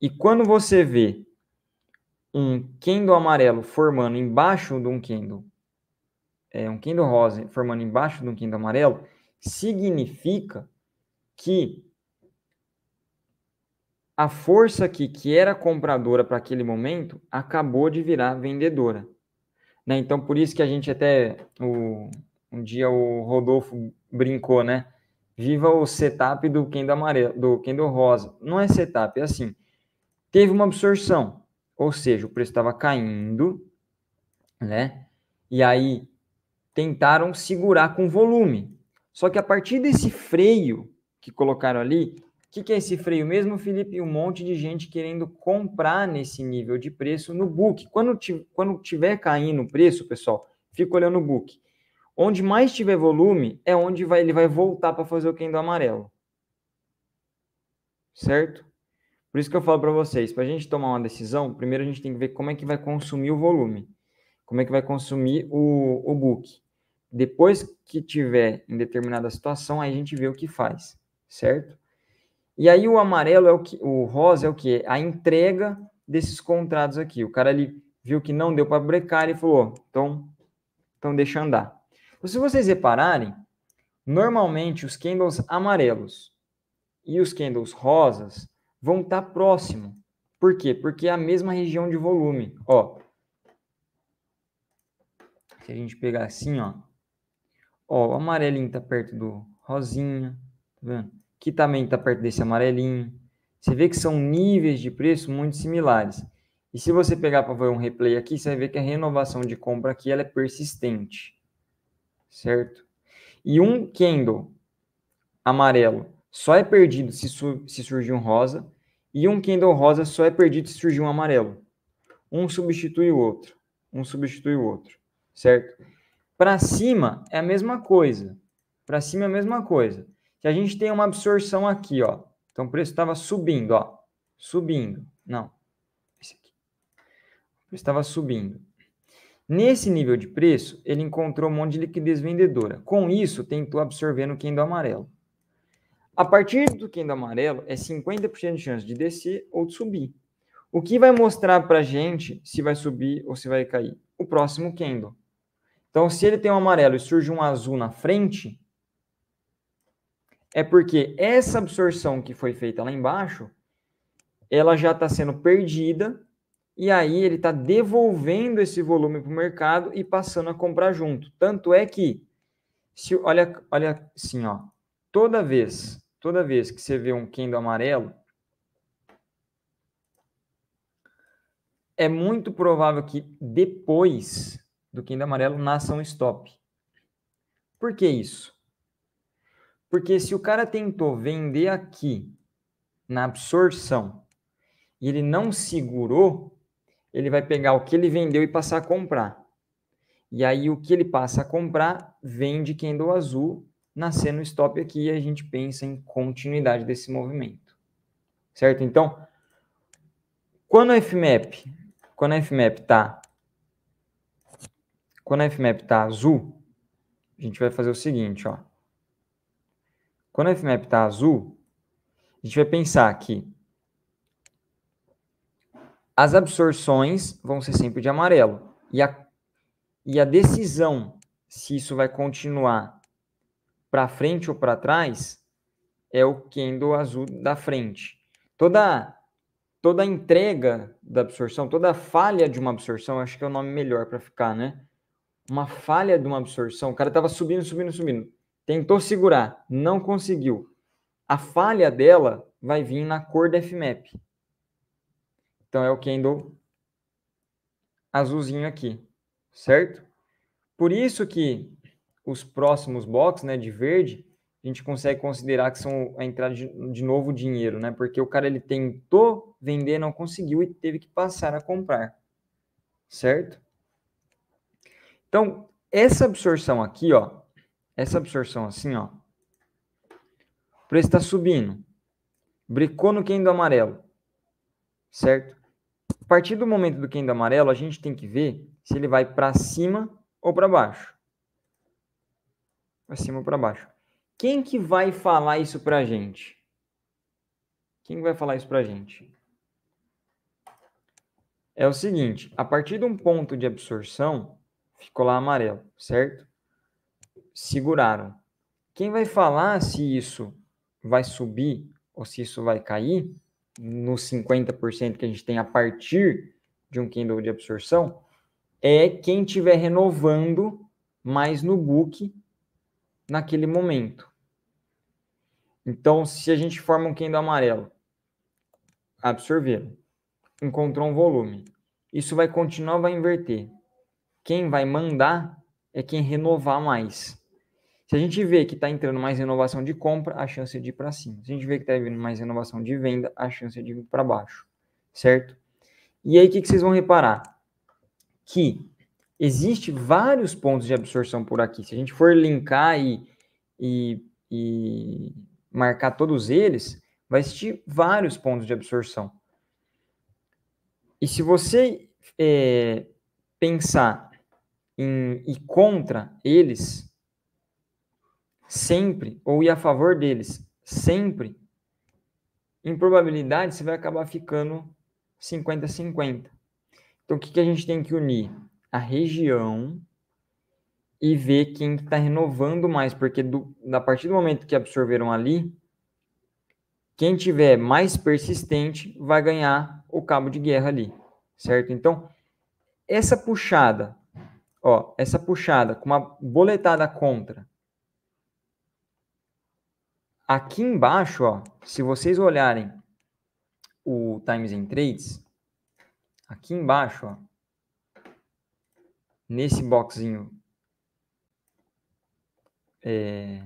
E quando você vê um candle amarelo formando embaixo de um candle, é, um candle rosa formando embaixo de um candle amarelo, significa que a força aqui que era compradora para aquele momento acabou de virar vendedora. Né? Então, por isso que a gente até, o, um dia o Rodolfo brincou, né? Viva o setup do Kendo, amarelo, do Kendo Rosa. Não é setup, é assim. Teve uma absorção, ou seja, o preço estava caindo, né? E aí tentaram segurar com volume. Só que a partir desse freio que colocaram ali, o que, que, é esse freio mesmo, Felipe? Um monte de gente querendo comprar nesse nível de preço no book. Quando, quando tiver caindo o preço, pessoal, fica olhando o book. Onde mais tiver volume é onde vai, ele vai voltar para fazer o candle amarelo. Certo? Por isso que eu falo para vocês, para a gente tomar uma decisão, primeiro a gente tem que ver como é que vai consumir o volume, como é que vai consumir o, o book. Depois que tiver em determinada situação, aí a gente vê o que faz, certo? E aí o amarelo é o que, o rosa é o que? A entrega desses contratos aqui. O cara ali viu que não deu para brecar e falou, então, então deixa andar. Então, se vocês repararem, normalmente os candles amarelos e os candles rosas vão estar tá próximo. Por quê? Porque é a mesma região de volume. Ó, se a gente pegar assim, ó, ó o amarelinho está perto do rosinha, tá vendo? que também está perto desse amarelinho. Você vê que são níveis de preço muito similares. E se você pegar para ver um replay aqui, você vai ver que a renovação de compra aqui ela é persistente. Certo? E um candle amarelo só é perdido se, su se surgir um rosa. E um candle rosa só é perdido se surgir um amarelo. Um substitui o outro. Um substitui o outro. Certo? Para cima é a mesma coisa. Para cima é a mesma coisa que a gente tem uma absorção aqui, ó. Então o preço estava subindo, ó. Subindo. Não. Esse aqui. O preço estava subindo. Nesse nível de preço, ele encontrou um monte de liquidez vendedora. Com isso, tentou absorver no quendo amarelo. A partir do quendo amarelo, é 50% de chance de descer ou de subir. O que vai mostrar para gente se vai subir ou se vai cair? O próximo candle. Então, se ele tem um amarelo e surge um azul na frente, é porque essa absorção que foi feita lá embaixo, ela já está sendo perdida e aí ele está devolvendo esse volume para o mercado e passando a comprar junto. Tanto é que, se, olha, olha assim, ó, toda vez, toda vez que você vê um candle amarelo, é muito provável que depois do candle amarelo nasça um stop. Por que isso? Porque se o cara tentou vender aqui na absorção e ele não segurou, ele vai pegar o que ele vendeu e passar a comprar. E aí o que ele passa a comprar vende quem do azul, nascendo stop aqui e a gente pensa em continuidade desse movimento. Certo? Então, quando a FMAP, quando a FMAP tá quando a FMAP tá azul, a gente vai fazer o seguinte, ó. Quando o FMAP está azul, a gente vai pensar que as absorções vão ser sempre de amarelo. E a, e a decisão se isso vai continuar para frente ou para trás é o candle azul da frente. Toda toda entrega da absorção, toda falha de uma absorção, acho que é o nome melhor para ficar, né? Uma falha de uma absorção, o cara estava subindo, subindo, subindo. Tentou segurar, não conseguiu. A falha dela vai vir na cor da FMAP. Então é o candle azulzinho aqui, certo? Por isso que os próximos blocos, né, de verde, a gente consegue considerar que são a entrada de, de novo dinheiro, né? Porque o cara ele tentou vender, não conseguiu e teve que passar a comprar, certo? Então essa absorção aqui, ó, essa absorção assim, ó. O preço está subindo. Bricou no quendo amarelo. Certo? A partir do momento do quendo amarelo, a gente tem que ver se ele vai para cima ou para baixo. Para cima ou para baixo. Quem que vai falar isso para a gente? Quem vai falar isso para a gente? É o seguinte, a partir de um ponto de absorção, ficou lá amarelo, certo? seguraram. Quem vai falar se isso vai subir ou se isso vai cair nos 50% que a gente tem a partir de um Kindle de absorção é quem estiver renovando mais no book naquele momento. Então, se a gente forma um Kindle amarelo, absorveram, encontrou um volume, isso vai continuar, vai inverter. Quem vai mandar é quem renovar mais. Se a gente vê que está entrando mais renovação de compra, a chance é de ir para cima. Se a gente vê que está vindo mais renovação de venda, a chance é de ir para baixo, certo? E aí, o que, que vocês vão reparar? Que existe vários pontos de absorção por aqui. Se a gente for linkar e, e, e marcar todos eles, vai existir vários pontos de absorção. E se você é, pensar em ir contra eles, sempre, ou ir a favor deles sempre, em probabilidade você vai acabar ficando 50-50. Então o que, que a gente tem que unir? A região e ver quem está renovando mais, porque do, a partir do momento que absorveram ali, quem tiver mais persistente vai ganhar o cabo de guerra ali, certo? Então, essa puxada, ó, essa puxada com uma boletada contra, Aqui embaixo, ó, se vocês olharem o Times in Trades, aqui embaixo, ó, nesse boxinho é,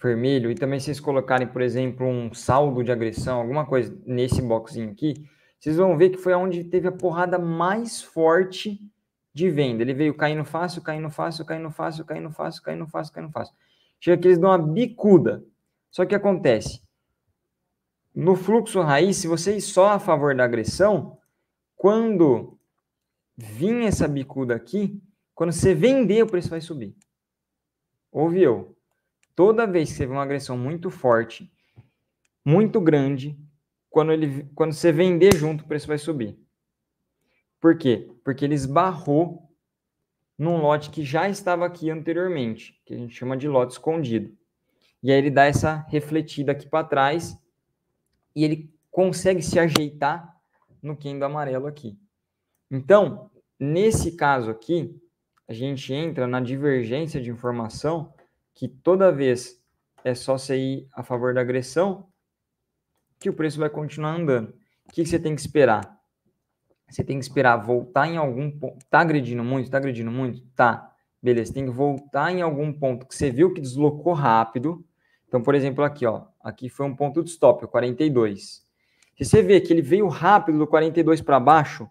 vermelho, e também se vocês colocarem, por exemplo, um saldo de agressão, alguma coisa nesse boxinho aqui, vocês vão ver que foi onde teve a porrada mais forte de venda. Ele veio caindo fácil, caindo fácil, caindo fácil, caindo fácil, caindo fácil, caindo fácil, caindo fácil. Chega que eles dão uma bicuda. Só que acontece, no fluxo raiz, se você ir só a favor da agressão, quando vir essa bicuda aqui, quando você vender, o preço vai subir. ouviu? eu. Toda vez que você vê uma agressão muito forte, muito grande, quando, ele, quando você vender junto, o preço vai subir. Por quê? Porque ele esbarrou num lote que já estava aqui anteriormente, que a gente chama de lote escondido. E aí ele dá essa refletida aqui para trás e ele consegue se ajeitar no Kendo amarelo aqui. Então, nesse caso aqui, a gente entra na divergência de informação que toda vez é só você ir a favor da agressão que o preço vai continuar andando. O que você tem que esperar? Você tem que esperar voltar em algum ponto. Tá agredindo muito? Tá agredindo muito? Tá. Beleza, tem que voltar em algum ponto que você viu que deslocou rápido então, por exemplo, aqui, ó, aqui foi um ponto de stop, o 42. Se você vê que ele veio rápido do 42 para baixo,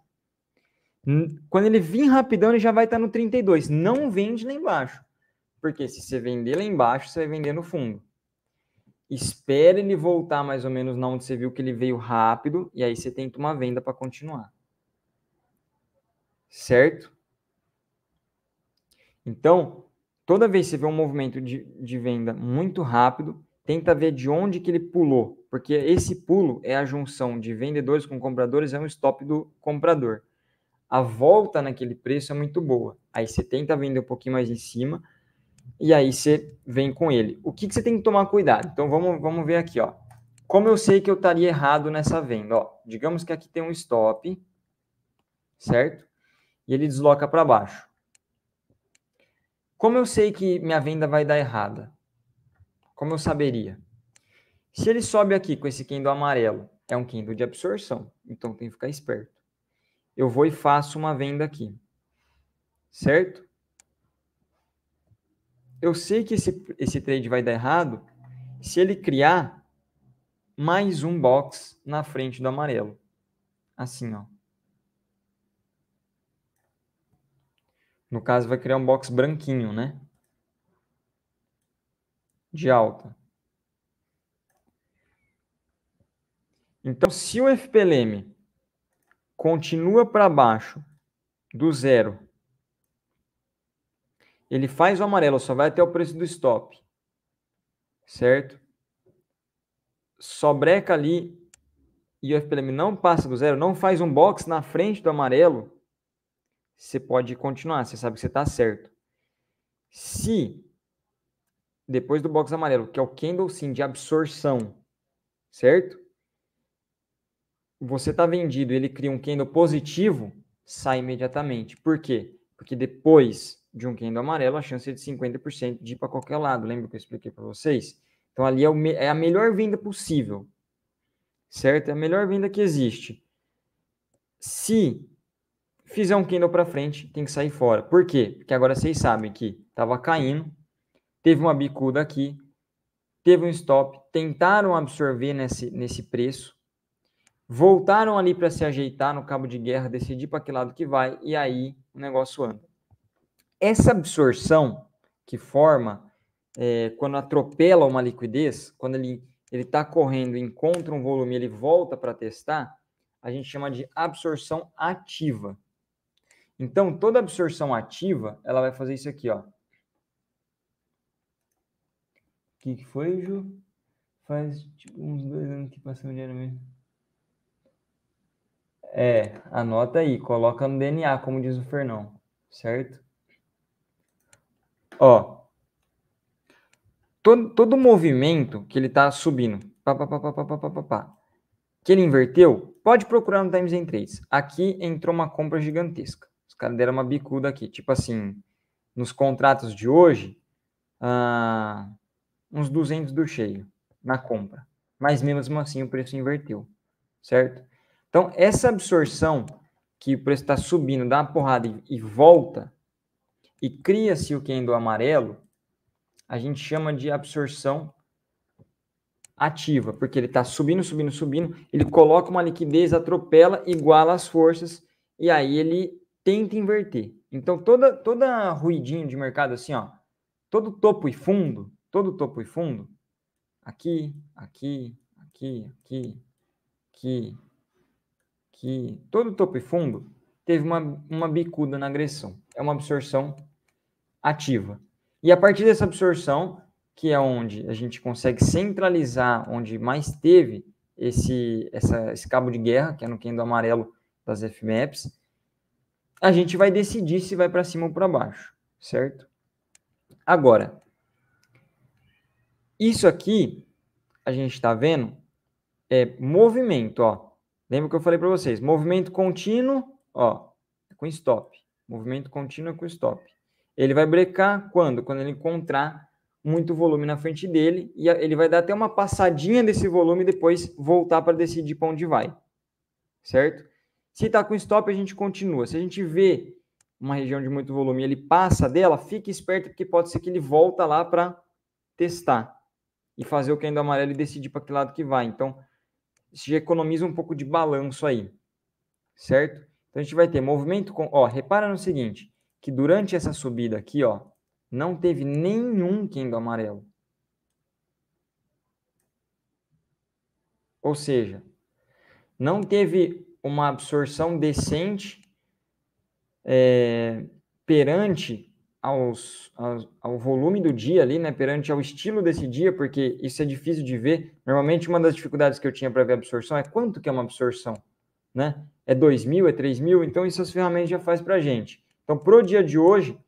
quando ele vir rapidão, ele já vai estar tá no 32. Não vende lá embaixo. Porque se você vender lá embaixo, você vai vender no fundo. Espera ele voltar mais ou menos na onde você viu que ele veio rápido, e aí você tenta uma venda para continuar. Certo? Então, toda vez que você vê um movimento de, de venda muito rápido, tenta ver de onde que ele pulou, porque esse pulo é a junção de vendedores com compradores, é um stop do comprador. A volta naquele preço é muito boa. Aí você tenta vender um pouquinho mais em cima e aí você vem com ele. O que, que você tem que tomar cuidado? Então vamos, vamos ver aqui, ó. Como eu sei que eu estaria errado nessa venda? Ó, digamos que aqui tem um stop, certo? E ele desloca para baixo. Como eu sei que minha venda vai dar errada? Como eu saberia? Se ele sobe aqui com esse candle amarelo, é um candle de absorção, então tem que ficar esperto. Eu vou e faço uma venda aqui, certo? Eu sei que esse, esse trade vai dar errado se ele criar mais um box na frente do amarelo. Assim, ó. No caso, vai criar um box branquinho, né? De alta. Então, se o FPLM continua para baixo do zero, ele faz o amarelo, só vai até o preço do stop. Certo? Só breca ali e o FPLM não passa do zero, não faz um box na frente do amarelo, você pode continuar, você sabe que você está certo. Se depois do box amarelo, que é o candle sim de absorção, certo? Você está vendido, ele cria um candle positivo, sai imediatamente. Por quê? Porque depois de um candle amarelo, a chance é de 50% de ir para qualquer lado. Lembra que eu expliquei para vocês? Então ali é, o, é a melhor venda possível, certo? É a melhor venda que existe. Se fizer um candle para frente, tem que sair fora. Por quê? Porque agora vocês sabem que estava caindo, teve uma bicuda aqui, teve um stop, tentaram absorver nesse, nesse preço, voltaram ali para se ajeitar no cabo de guerra, decidir para que lado que vai, e aí o negócio anda. Essa absorção que forma é, quando atropela uma liquidez, quando ele ele está correndo, encontra um volume, ele volta para testar, a gente chama de absorção ativa. Então, toda absorção ativa, ela vai fazer isso aqui, ó. O que, que foi, Ju? Faz tipo, uns dois anos que passou dinheiro mesmo. É, anota aí, coloca no DNA, como diz o Fernão, certo? Ó, todo, todo movimento que ele está subindo, pá, pá, pá, pá, pá, pá, pá, que ele inverteu, pode procurar no Times em 3. Aqui entrou uma compra gigantesca caras deram é uma bicuda aqui. Tipo assim, nos contratos de hoje, ah, uns 200 do cheio na compra. Mas mesmo assim o preço inverteu, certo? Então, essa absorção que o preço está subindo, dá uma porrada e, e volta, e cria-se o candle amarelo, a gente chama de absorção ativa, porque ele está subindo, subindo, subindo, ele coloca uma liquidez, atropela, iguala as forças, e aí ele tenta inverter. Então, toda toda ruidinho de mercado assim, ó, todo topo e fundo, todo topo e fundo, aqui, aqui, aqui, aqui, aqui, aqui, todo topo e fundo teve uma, uma bicuda na agressão. É uma absorção ativa. E a partir dessa absorção, que é onde a gente consegue centralizar onde mais teve esse, essa, esse cabo de guerra, que é no candle amarelo das FMAPs, a gente vai decidir se vai para cima ou para baixo, certo? Agora, isso aqui a gente está vendo é movimento, ó. Lembra que eu falei para vocês? Movimento contínuo, ó, é com stop. Movimento contínuo é com stop. Ele vai brecar quando? Quando ele encontrar muito volume na frente dele e ele vai dar até uma passadinha desse volume e depois voltar para decidir para onde vai, certo? Se está com stop, a gente continua. Se a gente vê uma região de muito volume ele passa dela, fique esperto, porque pode ser que ele volta lá para testar e fazer o candle amarelo e decidir para que lado que vai. Então, se economiza um pouco de balanço aí, certo? Então, a gente vai ter movimento com... Ó, repara no seguinte, que durante essa subida aqui, ó, não teve nenhum candle amarelo. Ou seja, não teve uma absorção decente é, perante aos, ao, ao, volume do dia ali, né, perante ao estilo desse dia, porque isso é difícil de ver. Normalmente, uma das dificuldades que eu tinha para ver absorção é quanto que é uma absorção, né? É 2 mil, é 3 mil, então isso as ferramentas já faz para a gente. Então, para o dia de hoje,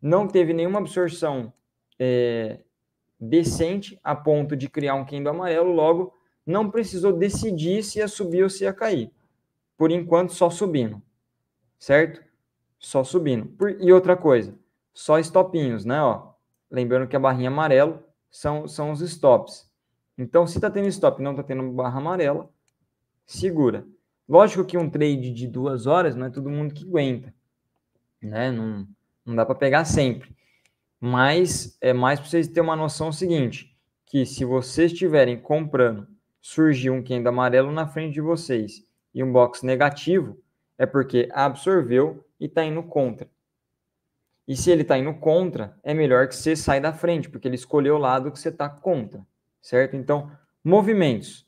não teve nenhuma absorção é, decente a ponto de criar um candle amarelo, logo não precisou decidir se ia subir ou se ia cair por enquanto só subindo, certo? Só subindo. Por, e outra coisa, só stopinhos, né? Ó, lembrando que a barrinha amarela são, são os stops. Então, se está tendo stop e não está tendo barra amarela, segura. Lógico que um trade de duas horas não é todo mundo que aguenta, né? Não, não dá para pegar sempre. Mas é mais para vocês terem uma noção seguinte, que se vocês estiverem comprando, surgiu um candle amarelo na frente de vocês e um box negativo, é porque absorveu e está indo contra. E se ele está indo contra, é melhor que você saia da frente, porque ele escolheu o lado que você está contra, certo? Então, movimentos.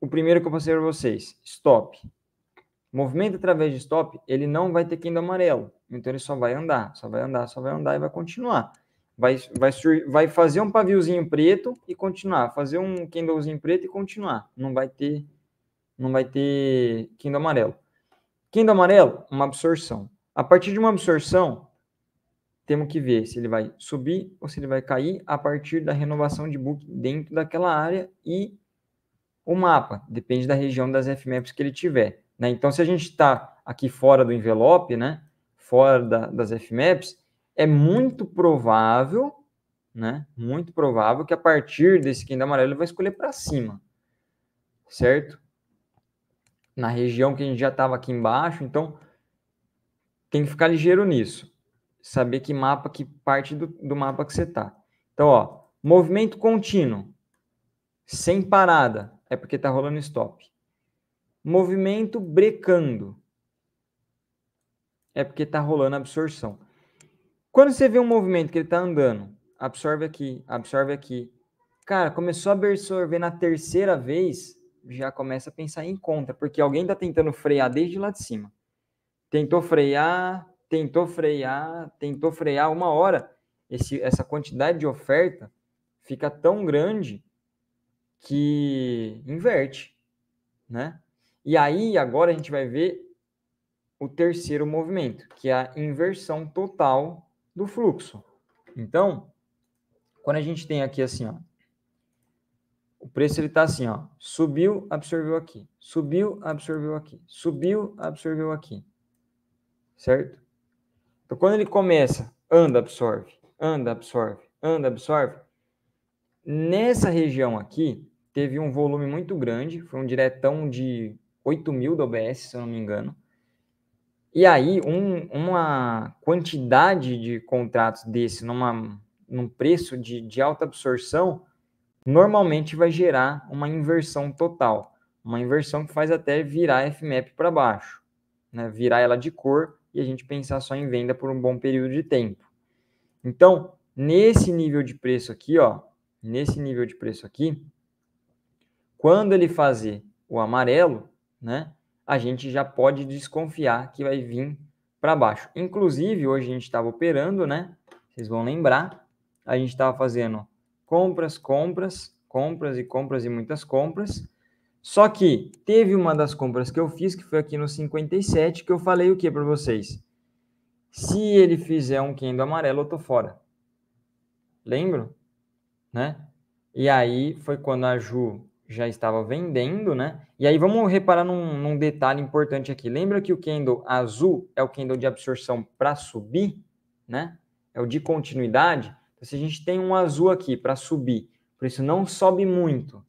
O primeiro que eu passei para vocês, stop. Movimento através de stop, ele não vai ter quendo amarelo. Então, ele só vai andar, só vai andar, só vai andar e vai continuar. Vai, vai, vai fazer um paviozinho preto e continuar. Fazer um candlezinho preto e continuar. Não vai ter não vai ter quinto amarelo. Quinto amarelo, uma absorção. A partir de uma absorção, temos que ver se ele vai subir ou se ele vai cair a partir da renovação de book dentro daquela área e o mapa, depende da região das FMAPs que ele tiver. Né? Então, se a gente está aqui fora do envelope, né? fora da, das FMAPs, é muito provável, né? muito provável que a partir desse quinto amarelo ele vai escolher para cima, certo? na região que a gente já estava aqui embaixo, então tem que ficar ligeiro nisso. Saber que mapa, que parte do, do mapa que você está. Então, ó, movimento contínuo, sem parada, é porque está rolando stop. Movimento brecando, é porque está rolando absorção. Quando você vê um movimento que ele está andando, absorve aqui, absorve aqui. Cara, começou a absorver na terceira vez, já começa a pensar em conta, porque alguém está tentando frear desde lá de cima. Tentou frear, tentou frear, tentou frear. Uma hora, esse, essa quantidade de oferta fica tão grande que inverte, né? E aí, agora a gente vai ver o terceiro movimento, que é a inversão total do fluxo. Então, quando a gente tem aqui assim, ó, o preço ele está assim, ó, subiu, absorveu aqui, subiu, absorveu aqui, subiu, absorveu aqui, certo? Então, quando ele começa, anda, absorve, anda, absorve, anda, absorve, nessa região aqui, teve um volume muito grande, foi um diretão de 8 mil do OBS, se eu não me engano, e aí, um, uma quantidade de contratos desse, numa, num preço de, de alta absorção, normalmente vai gerar uma inversão total, uma inversão que faz até virar a FMAP para baixo, né? virar ela de cor e a gente pensar só em venda por um bom período de tempo. Então, nesse nível de preço aqui, ó, nesse nível de preço aqui, quando ele fazer o amarelo, né, a gente já pode desconfiar que vai vir para baixo. Inclusive, hoje a gente estava operando, né? Vocês vão lembrar, a gente estava fazendo compras, compras, compras e compras e muitas compras. Só que teve uma das compras que eu fiz, que foi aqui no 57, que eu falei o que para vocês? Se ele fizer um candle amarelo, eu tô fora. Lembro? Né? E aí foi quando a Ju já estava vendendo, né? E aí vamos reparar num, num detalhe importante aqui. Lembra que o candle azul é o candle de absorção para subir, né? É o de continuidade se a gente tem um azul aqui para subir, por isso não sobe muito,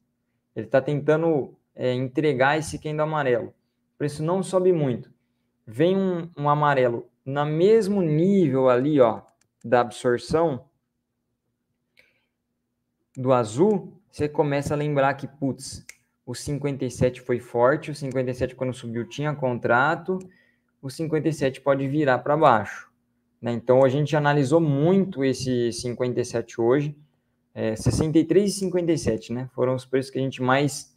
ele está tentando é, entregar esse quem do amarelo, por isso não sobe muito. Vem um, um amarelo no mesmo nível ali, ó, da absorção do azul, você começa a lembrar que, putz, o 57 foi forte, o 57 quando subiu tinha contrato, o 57 pode virar para baixo. Né? Então a gente analisou muito esse 57 hoje. É, 63 e né? Foram os preços que a gente mais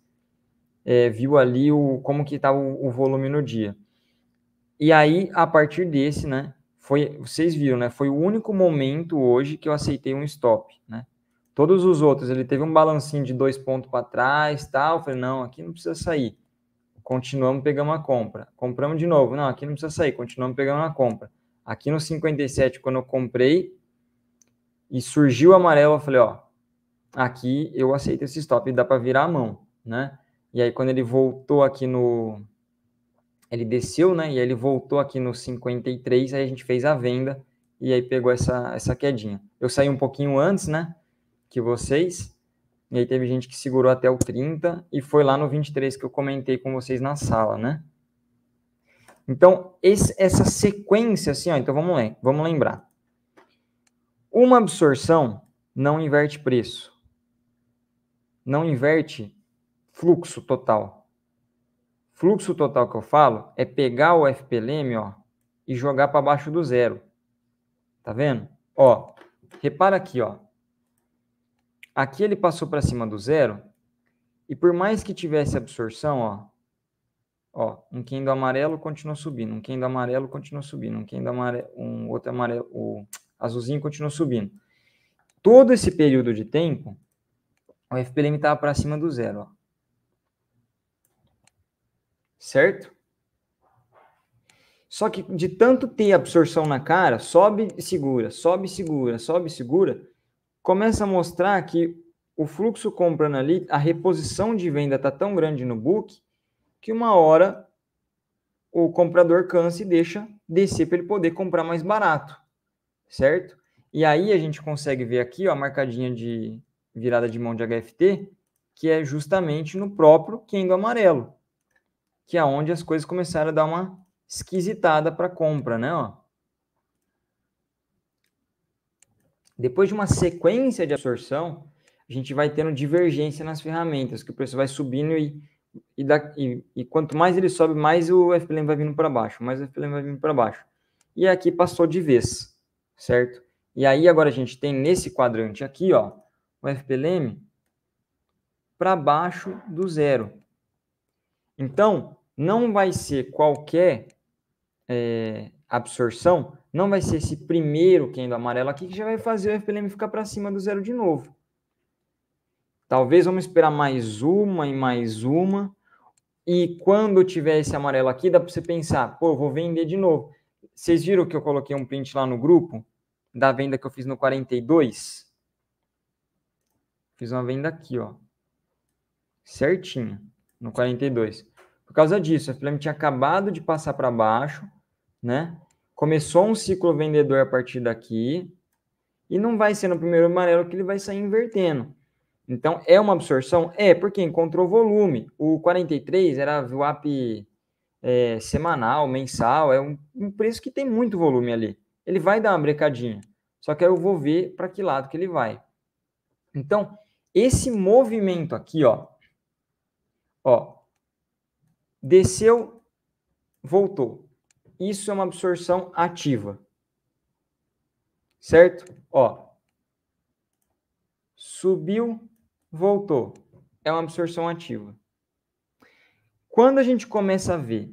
é, viu ali o, como que estava o, o, volume no dia. E aí, a partir desse, né? Foi, vocês viram, né? Foi o único momento hoje que eu aceitei um stop, né? Todos os outros, ele teve um balancinho de dois pontos para trás, tal. Eu falei, não, aqui não precisa sair. Continuamos, pegando a compra. Compramos de novo. Não, aqui não precisa sair. Continuamos, pegando a compra. Aqui no 57, quando eu comprei e surgiu o amarelo, eu falei, ó, aqui eu aceito esse stop, dá para virar a mão, né? E aí quando ele voltou aqui no ele desceu, né? E aí ele voltou aqui no 53, aí a gente fez a venda e aí pegou essa essa quedinha. Eu saí um pouquinho antes, né, que vocês. E aí teve gente que segurou até o 30 e foi lá no 23 que eu comentei com vocês na sala, né? Então, esse, essa sequência assim, ó, então vamos, vamos lembrar. Uma absorção não inverte preço. Não inverte fluxo total. Fluxo total que eu falo é pegar o FPLM, ó, e jogar para baixo do zero. Tá vendo? Ó, repara aqui, ó. Aqui ele passou para cima do zero, e por mais que tivesse absorção, ó, Ó, um Kendo amarelo continua subindo, um Kendo amarelo continua subindo, um Kendo amarelo, um outro amarelo, o azulzinho continua subindo. Todo esse período de tempo, o FPLM estava para cima do zero, ó. Certo? Só que de tanto ter absorção na cara, sobe e segura, sobe e segura, sobe e segura, começa a mostrar que o fluxo comprando ali, a reposição de venda está tão grande no book que uma hora o comprador cansa e deixa descer para ele poder comprar mais barato, certo? E aí a gente consegue ver aqui ó, a marcadinha de virada de mão de HFT, que é justamente no próprio Kendo amarelo, que é onde as coisas começaram a dar uma esquisitada para compra, né? Ó. Depois de uma sequência de absorção, a gente vai tendo divergência nas ferramentas, que o preço vai subindo e e, da, e, e, quanto mais ele sobe, mais o FPLM vai vindo para baixo, mais o FPLM vai vindo para baixo. E aqui passou de vez, certo? E aí agora a gente tem nesse quadrante aqui, ó, o FPLM para baixo do zero. Então, não vai ser qualquer é, absorção, não vai ser esse primeiro candle é amarelo aqui que já vai fazer o FPLM ficar para cima do zero de novo. Talvez vamos esperar mais uma e mais uma. E quando tiver esse amarelo aqui, dá para você pensar, pô, vou vender de novo. Vocês viram que eu coloquei um print lá no grupo da venda que eu fiz no 42? Fiz uma venda aqui, ó. Certinho, no 42. Por causa disso, a Flame tinha acabado de passar para baixo, né? Começou um ciclo vendedor a partir daqui e não vai ser no primeiro amarelo que ele vai sair invertendo. Então, é uma absorção? É, porque encontrou volume. O 43 era VWAP é, semanal, mensal, é um, um, preço que tem muito volume ali. Ele vai dar uma brecadinha, só que aí eu vou ver para que lado que ele vai. Então, esse movimento aqui, ó, ó, desceu, voltou. Isso é uma absorção ativa. Certo? Ó, subiu, voltou. É uma absorção ativa. Quando a gente começa a ver,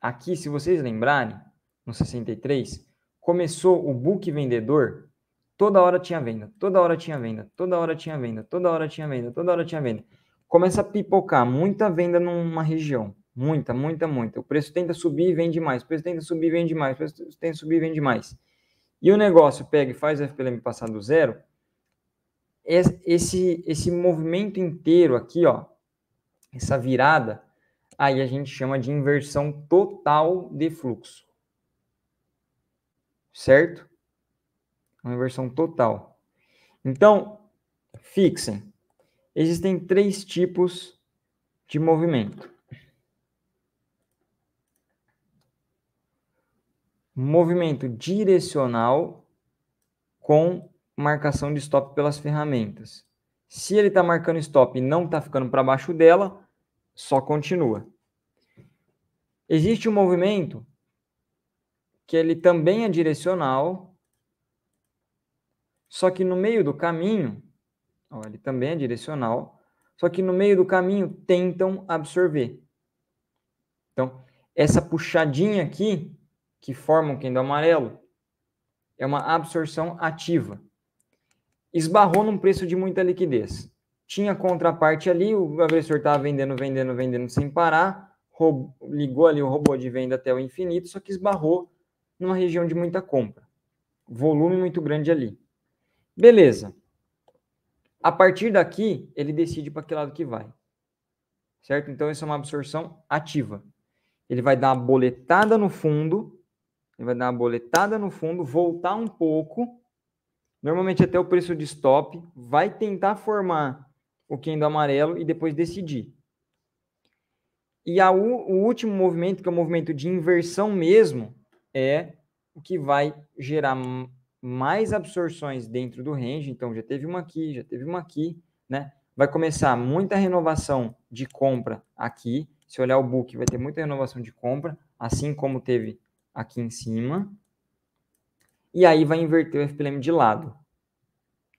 aqui, se vocês lembrarem, no 63, começou o book vendedor, toda hora tinha venda, toda hora tinha venda, toda hora tinha venda, toda hora tinha venda, toda hora tinha venda. Começa a pipocar muita venda numa região. Muita, muita, muita. O preço tenta subir e vende mais. O preço tenta subir e vende mais. O preço tenta subir e vende mais. E o negócio pega e faz o FPLM passar do zero esse, esse movimento inteiro aqui, ó, essa virada, aí a gente chama de inversão total de fluxo. Certo? Uma inversão total. Então, fixem. Existem três tipos de movimento. Movimento direcional com marcação de stop pelas ferramentas. Se ele está marcando stop e não está ficando para baixo dela, só continua. Existe um movimento que ele também é direcional, só que no meio do caminho, ó, ele também é direcional, só que no meio do caminho tentam absorver. Então, essa puxadinha aqui, que forma o quendo amarelo, é uma absorção ativa esbarrou num preço de muita liquidez. Tinha contraparte ali, o agressor estava vendendo, vendendo, vendendo sem parar, ligou ali o robô de venda até o infinito, só que esbarrou numa região de muita compra. Volume muito grande ali. Beleza. A partir daqui, ele decide para que lado que vai. Certo? Então, isso é uma absorção ativa. Ele vai dar uma boletada no fundo, ele vai dar uma boletada no fundo, voltar um pouco normalmente até o preço de stop, vai tentar formar o candle amarelo e depois decidir. E a, o último movimento, que é o movimento de inversão mesmo, é o que vai gerar mais absorções dentro do range. Então, já teve uma aqui, já teve uma aqui, né? Vai começar muita renovação de compra aqui. Se olhar o book, vai ter muita renovação de compra, assim como teve aqui em cima, e aí vai inverter o FPLM de lado.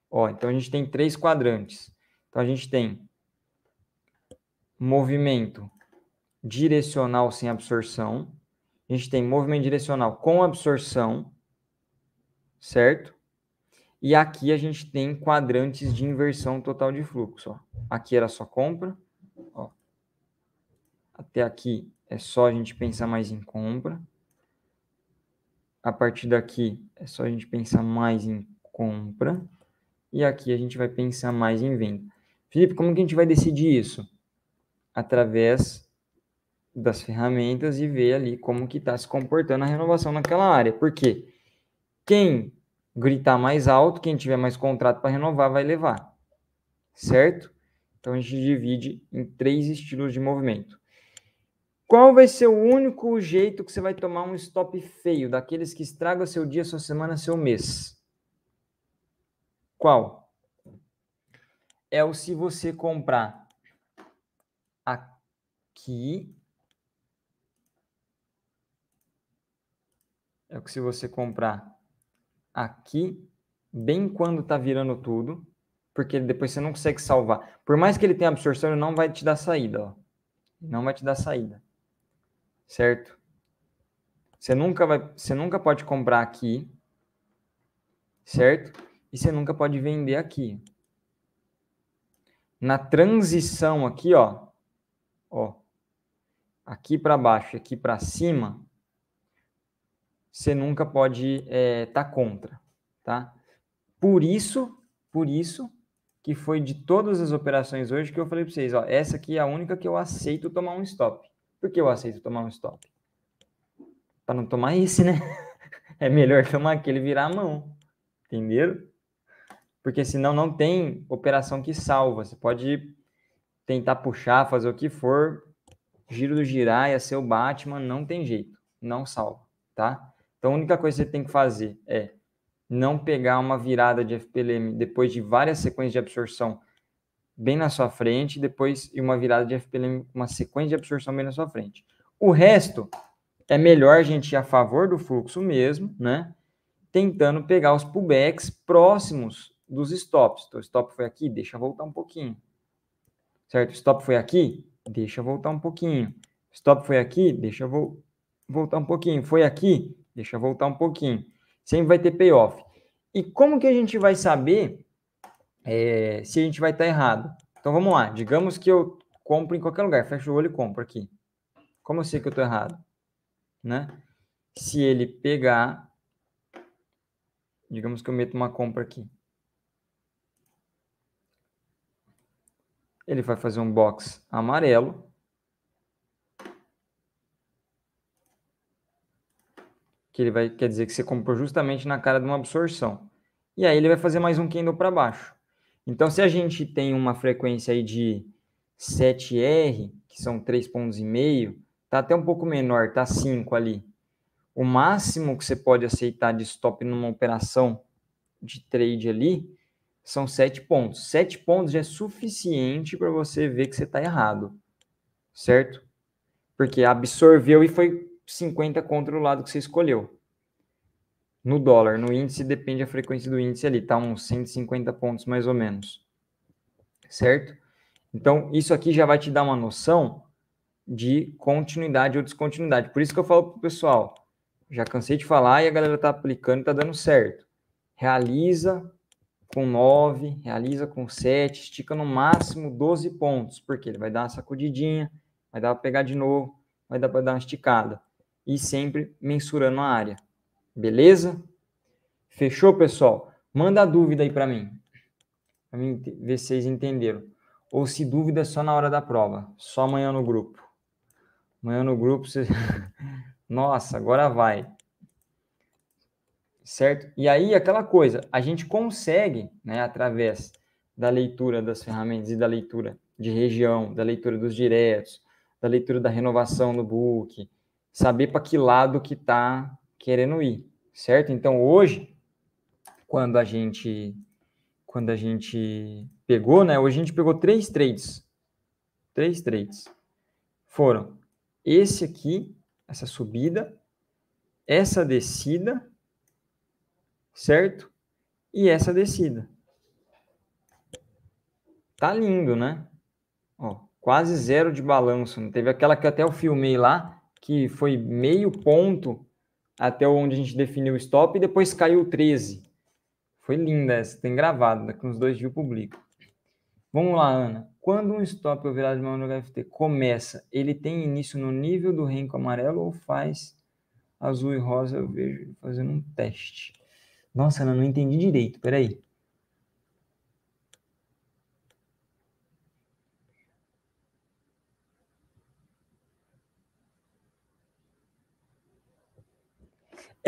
Ó, então a gente tem três quadrantes. Então a gente tem movimento direcional sem absorção, a gente tem movimento direcional com absorção, certo? E aqui a gente tem quadrantes de inversão total de fluxo. Ó. Aqui era só compra. Ó. Até aqui é só a gente pensar mais em compra. A partir daqui é só a gente pensar mais em compra. E aqui a gente vai pensar mais em venda. Felipe, como que a gente vai decidir isso? Através das ferramentas e ver ali como que está se comportando a renovação naquela área. Porque quem gritar mais alto, quem tiver mais contrato para renovar, vai levar. Certo? Então a gente divide em três estilos de movimento. Qual vai ser o único jeito que você vai tomar um stop feio, daqueles que estragam seu dia, sua semana, seu mês? Qual? É o se você comprar aqui. É o que se você comprar aqui, bem quando tá virando tudo, porque depois você não consegue salvar. Por mais que ele tenha absorção, ele não vai te dar saída, ó. Não vai te dar saída certo? Você nunca vai, você nunca pode comprar aqui, certo? E você nunca pode vender aqui. Na transição aqui, ó, ó, aqui para baixo, e aqui para cima, você nunca pode estar é, tá contra, tá? Por isso, por isso que foi de todas as operações hoje que eu falei para vocês, ó, essa aqui é a única que eu aceito tomar um stop por que eu aceito tomar um stop? Para não tomar esse, né? É melhor tomar aquele virar a mão. Entenderam? Porque senão não tem operação que salva. Você pode tentar puxar, fazer o que for. Giro do Jiraiya, seu Batman, não tem jeito. Não salva, tá? Então a única coisa que você tem que fazer é não pegar uma virada de FPLM depois de várias sequências de absorção bem na sua frente, depois uma virada de FPLM, uma sequência de absorção bem na sua frente. O resto é melhor a gente ir a favor do fluxo mesmo, né? Tentando pegar os pullbacks próximos dos stops. Então, o stop foi aqui, deixa voltar um pouquinho. Certo? O stop foi aqui, deixa voltar um pouquinho. O stop foi aqui, deixa vo voltar um pouquinho. Foi aqui, deixa voltar um pouquinho. Sempre vai ter payoff. E como que a gente vai saber é, se a gente vai estar tá errado. Então vamos lá, digamos que eu compro em qualquer lugar, fecho o olho e compro aqui. Como eu sei que eu estou errado? Né? Se ele pegar, digamos que eu meto uma compra aqui. Ele vai fazer um box amarelo. que ele vai quer dizer que você comprou justamente na cara de uma absorção. E aí ele vai fazer mais um candle para baixo. Então, se a gente tem uma frequência aí de 7R, que são 3 pontos e meio, tá até um pouco menor, tá 5 ali. O máximo que você pode aceitar de stop numa operação de trade ali são 7 pontos. 7 pontos já é suficiente para você ver que você está errado, certo? Porque absorveu e foi 50 contra o lado que você escolheu no dólar. No índice depende a frequência do índice ali, tá uns 150 pontos mais ou menos. Certo? Então, isso aqui já vai te dar uma noção de continuidade ou descontinuidade. Por isso que eu falo pro pessoal, já cansei de falar e a galera tá aplicando e tá dando certo. Realiza com 9, realiza com 7, estica no máximo 12 pontos, porque ele vai dar uma sacudidinha, vai dar para pegar de novo, vai dar para dar uma esticada. E sempre mensurando a área. Beleza? Fechou, pessoal? Manda a dúvida aí para mim. Para mim ver se vocês entenderam. Ou se dúvida é só na hora da prova. Só amanhã no grupo. Amanhã no grupo você... Nossa, agora vai. Certo? E aí, aquela coisa, a gente consegue, né, através da leitura das ferramentas e da leitura de região, da leitura dos diretos, da leitura da renovação do book, saber para que lado que tá querendo ir certo? Então hoje, quando a gente quando a gente pegou, né? Hoje a gente pegou três trades, três trades. Foram esse aqui, essa subida, essa descida, certo? E essa descida. Tá lindo, né? Ó, quase zero de balanço. Né? Teve aquela que até eu filmei lá, que foi meio ponto até onde a gente definiu o stop e depois caiu 13. Foi linda essa, tem gravado, daqui né, uns dois dias o público. Vamos lá, Ana. Quando um stop ou virada de mão no HFT começa, ele tem início no nível do renco amarelo ou faz azul e rosa? Eu vejo fazendo um teste. Nossa, Ana, não entendi direito, peraí.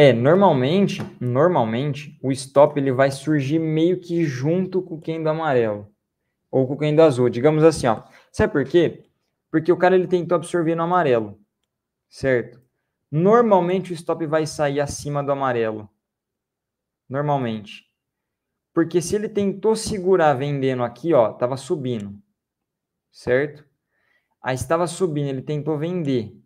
É, normalmente, normalmente, o stop ele vai surgir meio que junto com quem do amarelo ou com quem do azul, digamos assim, ó. Sabe por quê? Porque o cara ele tentou absorver no amarelo, certo? Normalmente o stop vai sair acima do amarelo. Normalmente. Porque se ele tentou segurar vendendo aqui, ó, tava subindo. Certo? Aí estava subindo, ele tentou vender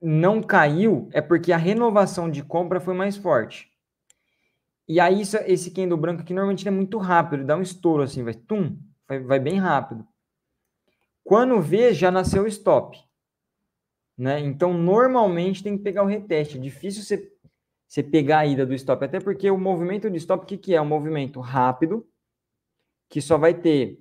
não caiu é porque a renovação de compra foi mais forte. E aí isso, é, esse candle branco aqui normalmente é muito rápido, dá um estouro assim, vai tum, vai, vai bem rápido. Quando vê, já nasceu o stop. Né? Então, normalmente tem que pegar o reteste. É difícil você, você pegar a ida do stop, até porque o movimento de stop, o que, que é? Um movimento rápido, que só vai ter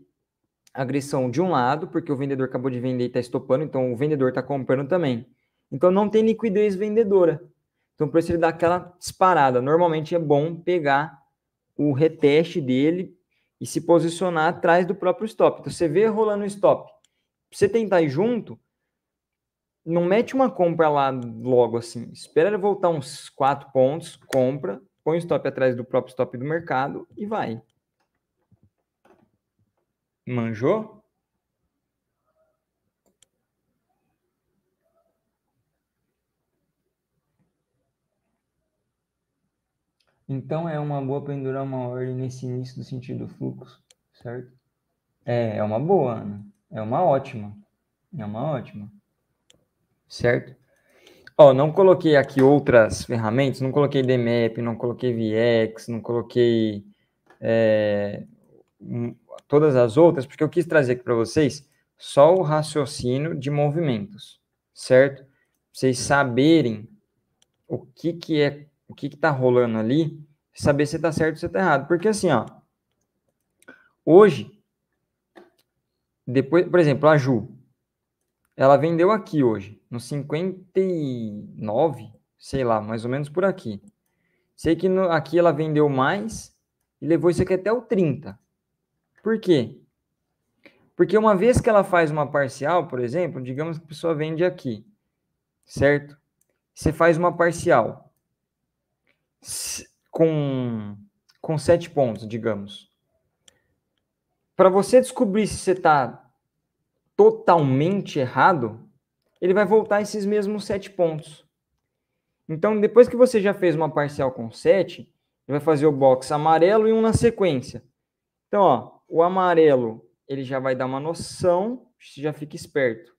agressão de um lado, porque o vendedor acabou de vender e está estopando, então o vendedor está comprando também então não tem liquidez vendedora. Então, por isso ele dá aquela disparada. Normalmente é bom pegar o reteste dele e se posicionar atrás do próprio stop. Então, você vê rolando o stop. Você tentar ir junto, não mete uma compra lá logo assim. Espera ele voltar uns quatro pontos, compra, põe o stop atrás do próprio stop do mercado e vai. Manjou? Então é uma boa pendurar uma ordem nesse início do sentido fluxo, certo? É, é uma boa, Ana. É uma ótima. É uma ótima. Certo? Ó, não coloquei aqui outras ferramentas, não coloquei DMAP, não coloquei VX, não coloquei é, todas as outras, porque eu quis trazer aqui para vocês só o raciocínio de movimentos, certo? Pra vocês saberem o que, que é o que está rolando ali, saber se está certo ou se está errado. Porque assim, ó, hoje, depois, por exemplo, a Ju, ela vendeu aqui hoje, no 59, sei lá, mais ou menos por aqui. Sei que no, aqui ela vendeu mais e levou isso aqui até o 30. Por quê? Porque uma vez que ela faz uma parcial, por exemplo, digamos que a pessoa vende aqui, certo? Você faz uma parcial com, com sete pontos, digamos. Para você descobrir se você está totalmente errado, ele vai voltar esses mesmos sete pontos. Então, depois que você já fez uma parcial com sete, ele vai fazer o box amarelo e um na sequência. Então, ó, o amarelo ele já vai dar uma noção, você já fica esperto.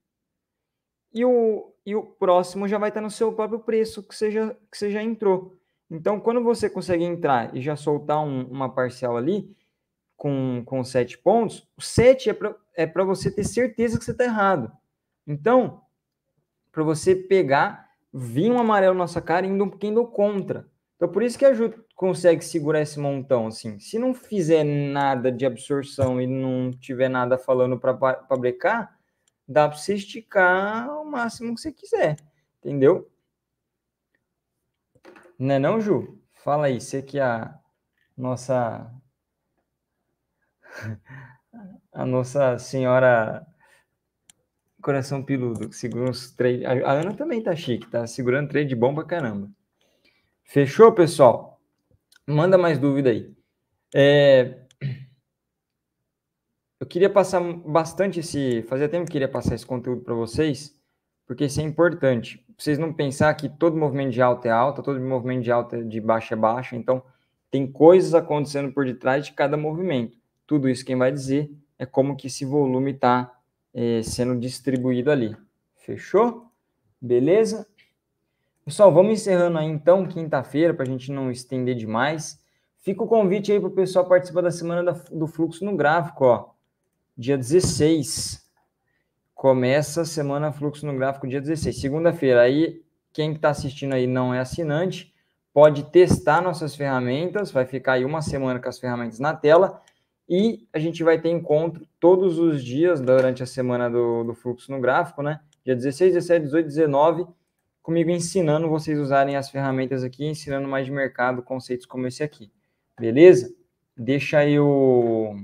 E o, e o próximo já vai estar no seu próprio preço que você já, que você já entrou. Então, quando você consegue entrar e já soltar um, uma parcial ali com, com sete pontos, o sete é para é você ter certeza que você está errado. Então, para você pegar, vir um amarelo na nossa cara e indo um pouquinho contra. Então, por isso que a Ju consegue segurar esse montão, assim. Se não fizer nada de absorção e não tiver nada falando para brecar, dá para você esticar o máximo que você quiser, entendeu? Né não, Ju? Fala aí, você que é a nossa... a nossa senhora coração peludo, que segura uns três... A Ana também tá chique, tá segurando três de bom pra caramba. Fechou, pessoal? Manda mais dúvida aí. É... Eu queria passar bastante esse... Fazia tempo que eu queria passar esse conteúdo para vocês, porque isso é importante. Vocês não pensar que todo movimento de alta é alta, todo movimento de alta de baixa é baixa, então tem coisas acontecendo por detrás de cada movimento. Tudo isso quem vai dizer é como que esse volume está é, sendo distribuído ali. Fechou? Beleza? Pessoal, vamos encerrando aí então, quinta-feira, para a gente não estender demais. Fica o convite aí para o pessoal participar da semana da, do fluxo no gráfico, ó. Dia 16. Começa a semana fluxo no gráfico dia 16, segunda-feira. Aí, quem está assistindo aí não é assinante, pode testar nossas ferramentas, vai ficar aí uma semana com as ferramentas na tela e a gente vai ter encontro todos os dias durante a semana do, do fluxo no gráfico, né? Dia 16, 17, 18, 19, comigo ensinando vocês usarem as ferramentas aqui, ensinando mais de mercado, conceitos como esse aqui. Beleza? Deixa eu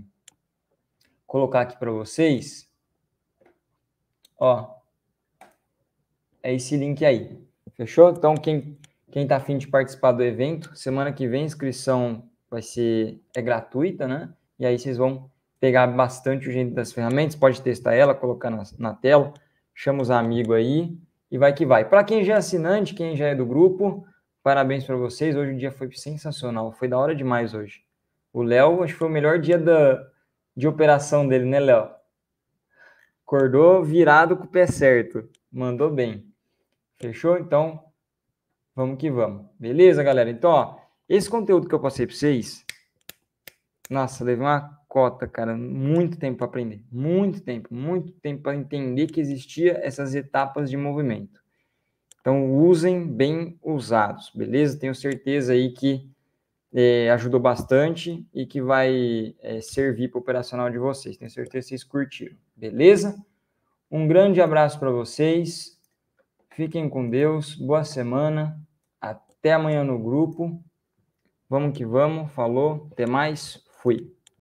colocar aqui para vocês Ó, é esse link aí. Fechou? Então, quem quem tá afim de participar do evento, semana que vem a inscrição vai ser é gratuita, né? E aí vocês vão pegar bastante o jeito das ferramentas, pode testar ela, colocar na, na tela, chama os amigos aí e vai que vai. Para quem já é assinante, quem já é do grupo, parabéns para vocês. Hoje o dia foi sensacional, foi da hora demais hoje. O Léo, acho que foi o melhor dia da, de operação dele, né, Léo? Acordou virado com o pé certo. Mandou bem. Fechou? Então, vamos que vamos. Beleza, galera? Então, ó, esse conteúdo que eu passei para vocês, nossa, levei uma cota, cara, muito tempo para aprender, muito tempo, muito tempo para entender que existia essas etapas de movimento. Então, usem bem usados, beleza? Tenho certeza aí que é, ajudou bastante e que vai é, servir para o operacional de vocês. Tenho certeza que vocês curtiram. Beleza? Um grande abraço para vocês. Fiquem com Deus. Boa semana. Até amanhã no grupo. Vamos que vamos. Falou. Até mais. Fui.